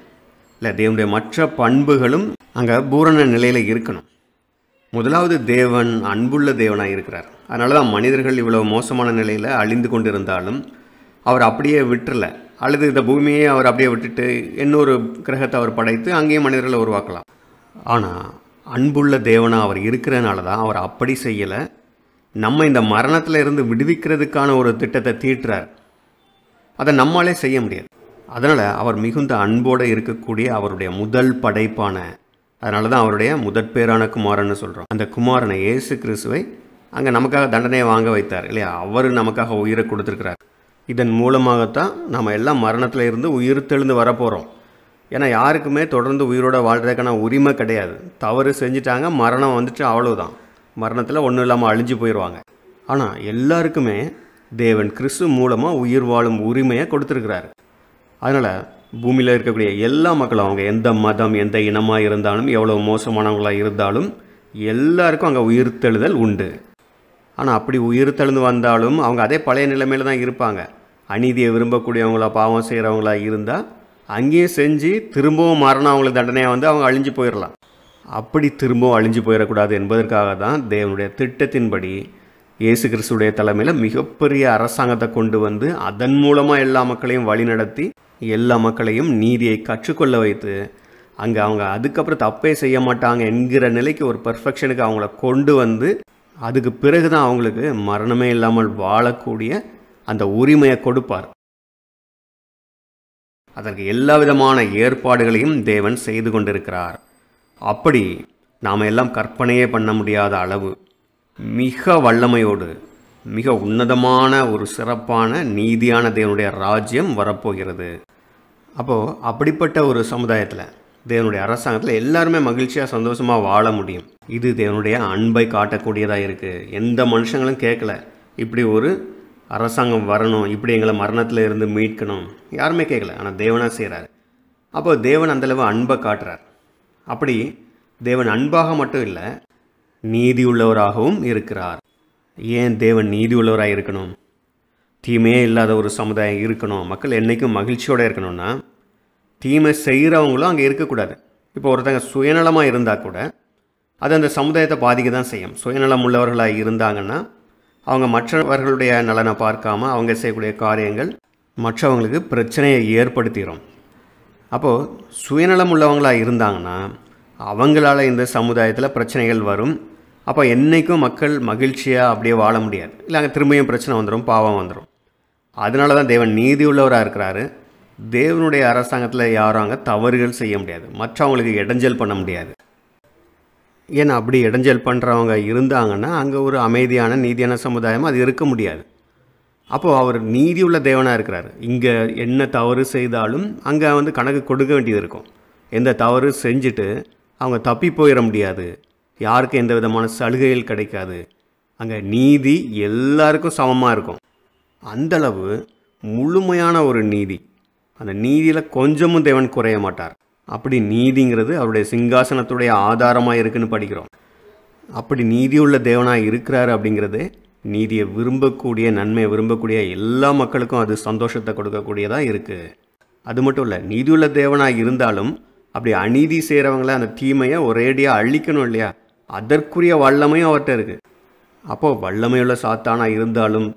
இல்லை தேவனுடைய மற்ற பண்புகளும் அங்கே பூரண நிலையில் இருக்கணும் முதலாவது தேவன் அன்புள்ள தேவனாக இருக்கிறார் அதனால தான் மனிதர்கள் இவ்வளோ மோசமான நிலையில் அழிந்து கொண்டிருந்தாலும் அவர் அப்படியே விட்டுறல அல்லது இந்த பூமியை அவர் அப்படியே விட்டுட்டு இன்னொரு கிரகத்தை அவர் படைத்து அங்கேயும் மனிதர்களை உருவாக்கலாம் ஆனால் அன்புள்ள தேவனாக அவர் இருக்கிறனால தான் அவர் அப்படி செய்யலை நம்ம இந்த மரணத்தில் இருந்து விடுவிக்கிறதுக்கான ஒரு திட்டத்தை தீட்டுறார் அதை நம்மளாலே செய்ய முடியாது அதனால் அவர் மிகுந்த அன்போடு இருக்கக்கூடிய அவருடைய முதல் படைப்பான அதனால தான் அவருடைய முதற்பேரான குமாரன்னு சொல்கிறோம் அந்த குமாரனை இயேசு கிறிஸ்துவை அங்கே நமக்காக தண்டனையை வாங்க வைத்தார் இல்லையா அவர் நமக்காக உயிரை கொடுத்துருக்கிறார் இதன் மூலமாகத்தான் நம்ம எல்லாம் மரணத்தில் இருந்து உயிர் தெழுந்து வரப்போகிறோம் ஏன்னா யாருக்குமே தொடர்ந்து உயிரோட வாழ்கிறதுக்கான உரிமை கிடையாது தவறு செஞ்சிட்டாங்க மரணம் வந்துட்டு அவ்வளோதான் மரணத்தில் ஒன்றும் இல்லாமல் அழிஞ்சு போயிடுவாங்க ஆனால் எல்லாருக்குமே தேவன் கிறிஸ்து மூலமாக உயிர் வாழும் உரிமையை கொடுத்துருக்கிறார் அதனால் பூமியில் இருக்கக்கூடிய எல்லா மக்களும் அவங்க எந்த மதம் எந்த இனமாக இருந்தாலும் எவ்வளோ மோசமானவங்களாக இருந்தாலும் எல்லாருக்கும் அங்கே உயிர்த்தெழுதல் உண்டு ஆனால் அப்படி உயிர் தழுந்து வந்தாலும் அவங்க அதே பழைய நிலைமையில் தான் இருப்பாங்க அநீதியை விரும்பக்கூடியவங்களா பாவம் செய்கிறவங்களா இருந்தால் அங்கேயும் செஞ்சு திரும்பவும் மரணம் அவங்களுக்கு தண்டனையாக வந்து அவங்க அழிஞ்சு போயிடலாம் அப்படி திரும்பவும் அழிஞ்சு போயிடக்கூடாது என்பதற்காக தான் தேவனுடைய திட்டத்தின்படி இயேசு கிறிஸ்துடைய தலைமையில் மிகப்பெரிய அரசாங்கத்தை கொண்டு வந்து அதன் மூலமாக எல்லா மக்களையும் வழிநடத்தி எல்லா மக்களையும் நீதியை கற்றுக்கொள்ள வைத்து அங்கே அவங்க அதுக்கப்புறம் தப்பே செய்ய மாட்டாங்க என்கிற நிலைக்கு ஒரு பர்ஃபெக்ஷனுக்கு அவங்கள கொண்டு வந்து அதுக்கு பிறகு தான் அவங்களுக்கு மரணமே இல்லாமல் வாழக்கூடிய அந்த உரிமையை கொடுப்பார் அதற்கு எல்லா விதமான ஏற்பாடுகளையும் தேவன் செய்து கொண்டிருக்கிறார் அப்படி நாம் எல்லாம் கற்பனையே பண்ண முடியாத அளவு மிக வல்லமையோடு மிக உன்னதமான ஒரு சிறப்பான நீதியான தேவனுடைய ராஜ்யம் வரப்போகிறது அப்போது அப்படிப்பட்ட ஒரு சமுதாயத்தில் தேவனுடைய அரசாங்கத்தில் எல்லாருமே மகிழ்ச்சியாக சந்தோஷமாக வாழ முடியும் இது தேவனுடைய அன்பை காட்டக்கூடியதாக இருக்குது எந்த மனுஷங்களும் கேட்கல இப்படி ஒரு அரசாங்கம் வரணும் இப்படி எங்களை மரணத்தில் இருந்து மீட்கணும் யாருமே கேட்கல ஆனால் தேவனாக செய்கிறார் அப்போ தேவன் அந்தளவு அன்பை காட்டுறார் அப்படி தேவன் அன்பாக மட்டும் இல்லை நீதி உள்ளவராகவும் இருக்கிறார் ஏன் தேவன் நீதி உள்ளவராக இருக்கணும் தீமையே இல்லாத ஒரு சமுதாயம் இருக்கணும் மக்கள் என்றைக்கும் மகிழ்ச்சியோடு இருக்கணும்னா தீமை செய்கிறவங்களும் அங்கே இருக்கக்கூடாது இப்போ ஒருத்தங்க சுயநலமாக இருந்தால் கூட அது அந்த சமுதாயத்தை பாதிக்க தான் செய்யும் சுயநலம் உள்ளவர்களாக இருந்தாங்கன்னா அவங்க மற்றவர்களுடைய நலனை பார்க்காம அவங்க செய்யக்கூடிய காரியங்கள் மற்றவங்களுக்கு பிரச்சனையை ஏற்படுத்திடும் அப்போது சுயநலம் உள்ளவங்களாக இருந்தாங்கன்னா அவங்களால இந்த சமுதாயத்தில் பிரச்சனைகள் வரும் அப்போ என்றைக்கும் மக்கள் மகிழ்ச்சியாக அப்படியே வாழ முடியாது இல்லை அங்கே திரும்பியும் பிரச்சனை வந்துடும் பாவம் வந்துடும் அதனால தான் தேவன் நீதி உள்ளவராக இருக்கிறாரு தேவனுடைய அரசாங்கத்தில் யாரும் அங்கே தவறுகள் செய்ய முடியாது மற்றவங்களுக்கு இடைஞ்சல் பண்ண முடியாது ஏன்னா அப்படி இடைஞ்சல் பண்ணுறவங்க இருந்தாங்கன்னா அங்கே ஒரு அமைதியான நீதியான சமுதாயம் அது இருக்க முடியாது அப்போது அவர் நீதி உள்ள தேவனாக இருக்கிறார் இங்கே என்ன தவறு செய்தாலும் அங்கே வந்து கணக்கு கொடுக்க வேண்டியது இருக்கும் எந்த தவறு செஞ்சுட்டு அவங்க தப்பி போயிட முடியாது யாருக்கும் எந்த விதமான சலுகைகள் கிடைக்காது அங்கே நீதி எல்லாருக்கும் சமமாக இருக்கும் அந்தளவு முழுமையான ஒரு நீதி அந்த நீதியில் கொஞ்சமும் தேவன் குறைய மாட்டார் அப்படி நீதிங்கிறது அவருடைய சிங்காசனத்துடைய ஆதாரமாக இருக்குன்னு படிக்கிறோம் அப்படி நீதியுள்ள தேவனாக இருக்கிறார் அப்படிங்கிறது நீதியை விரும்பக்கூடிய நன்மையை விரும்பக்கூடிய எல்லா மக்களுக்கும் அது சந்தோஷத்தை கொடுக்கக்கூடியதாக இருக்குது அது மட்டும் இல்லை நீதியுள்ள தேவனாக இருந்தாலும் அப்படி அநீதி செய்கிறவங்கள அந்த தீமையை ஒரேடியாக அழிக்கணும் இல்லையா அதற்குரிய வல்லமையும் அவர்கிட்ட இருக்குது அப்போது வல்லமையுள்ள சாத்தானாக இருந்தாலும்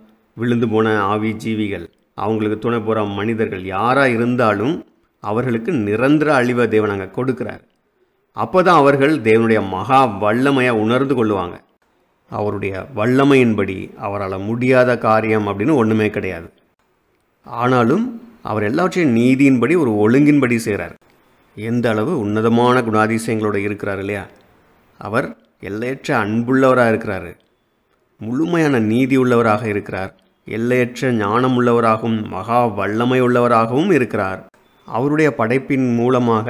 விழுந்து போன ஆவி ஜீவிகள் அவங்களுக்கு துணை போகிற மனிதர்கள் யாராக இருந்தாலும் அவர்களுக்கு நிரந்தர அழிவை தேவன் அங்கே கொடுக்குறார் அப்போ தான் அவர்கள் தேவனுடைய மகா வல்லமையாக உணர்ந்து கொள்ளுவாங்க அவருடைய வல்லமையின்படி அவரால் முடியாத காரியம் அப்படின்னு ஒன்றுமே கிடையாது ஆனாலும் அவர் எல்லாவற்றையும் நீதியின்படி ஒரு ஒழுங்கின்படி செய்கிறார் எந்த அளவு உன்னதமான குணாதிசயங்களோடு இருக்கிறார் இல்லையா அவர் எல்லையற்ற அன்புள்ளவராக இருக்கிறார் முழுமையான நீதி உள்ளவராக இருக்கிறார் எல்லையற்ற ஞானம் உள்ளவராகவும் மகா வல்லமை உள்ளவராகவும் இருக்கிறார் அவருடைய படைப்பின் மூலமாக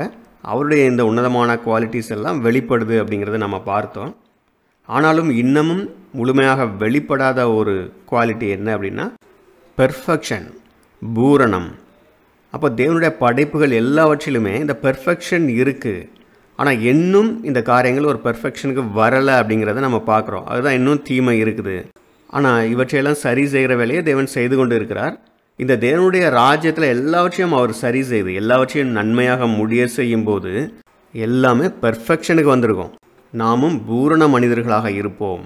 அவருடைய இந்த உன்னதமான குவாலிட்டிஸ் எல்லாம் வெளிப்படுது அப்படிங்கிறத நம்ம பார்த்தோம் ஆனாலும் இன்னமும் முழுமையாக வெளிப்படாத ஒரு குவாலிட்டி என்ன அப்படின்னா பெர்ஃபெக்ஷன் பூரணம் அப்போ தேவனுடைய படைப்புகள் எல்லாவற்றிலுமே இந்த பெர்ஃபெக்ஷன் இருக்குது ஆனால் இன்னும் இந்த காரியங்கள் ஒரு பெர்ஃபெக்ஷனுக்கு வரலை அப்படிங்கிறத நம்ம பார்க்குறோம் அதுதான் இன்னும் தீமை இருக்குது ஆனால் இவற்றையெல்லாம் சரி செய்கிற வேலையை தேவன் செய்து கொண்டு இருக்கிறார் இந்த தேவனுடைய ராஜ்யத்தில் எல்லாவற்றையும் அவர் சரி செய்து எல்லாவற்றையும் நன்மையாக முடிய செய்யும் போது எல்லாமே பெர்ஃபெக்ஷனுக்கு வந்திருக்கும் நாமும் பூரண மனிதர்களாக இருப்போம்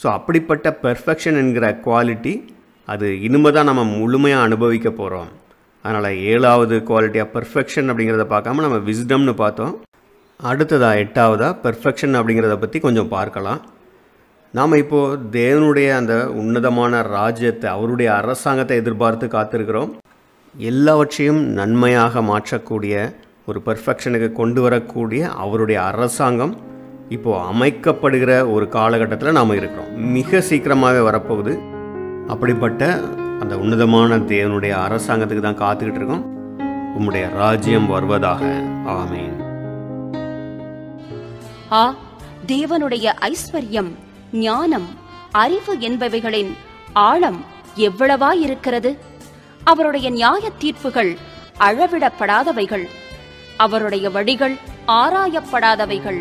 ஸோ அப்படிப்பட்ட பெர்ஃபெக்ஷன் என்கிற குவாலிட்டி அது இனிமே தான் நம்ம முழுமையாக அனுபவிக்க போகிறோம் அதனால் ஏழாவது குவாலிட்டியாக பெர்ஃபெக்ஷன் அப்படிங்கிறத பார்க்காம நம்ம விஸ்டம்னு பார்த்தோம் அடுத்ததாக எட்டாவதாக பெர்ஃபெக்ஷன் அப்படிங்கிறத பற்றி கொஞ்சம் பார்க்கலாம் நாம் இப்போது தேவனுடைய அந்த உன்னதமான ராஜ்யத்தை அவருடைய அரசாங்கத்தை எதிர்பார்த்து காத்திருக்கிறோம் எல்லாவற்றையும் நன்மையாக மாற்றக்கூடிய ஒரு பர்ஃபெக்ஷனுக்கு கொண்டு வரக்கூடிய அவருடைய அரசாங்கம் இப்போது அமைக்கப்படுகிற ஒரு காலகட்டத்தில் நாம் இருக்கிறோம் மிக சீக்கிரமாகவே வரப்போகுது அப்படிப்பட்ட அந்த உன்னதமான தேவனுடைய அரசாங்கத்துக்கு தான் காத்துக்கிட்டு இருக்கோம் உம்முடைய ராஜ்யம் வருவதாக ஆமேன் ஆ தேவனுடைய ஐஸ்வர்யம் ஞானம் அறிவு என்பவைகளின் ஆழம் எவ்வளவா இருக்கிறது அவருடைய நியாய தீர்ப்புகள் அளவிடப்படாதவைகள் அவருடைய வழிகள் ஆராயப்படாதவைகள்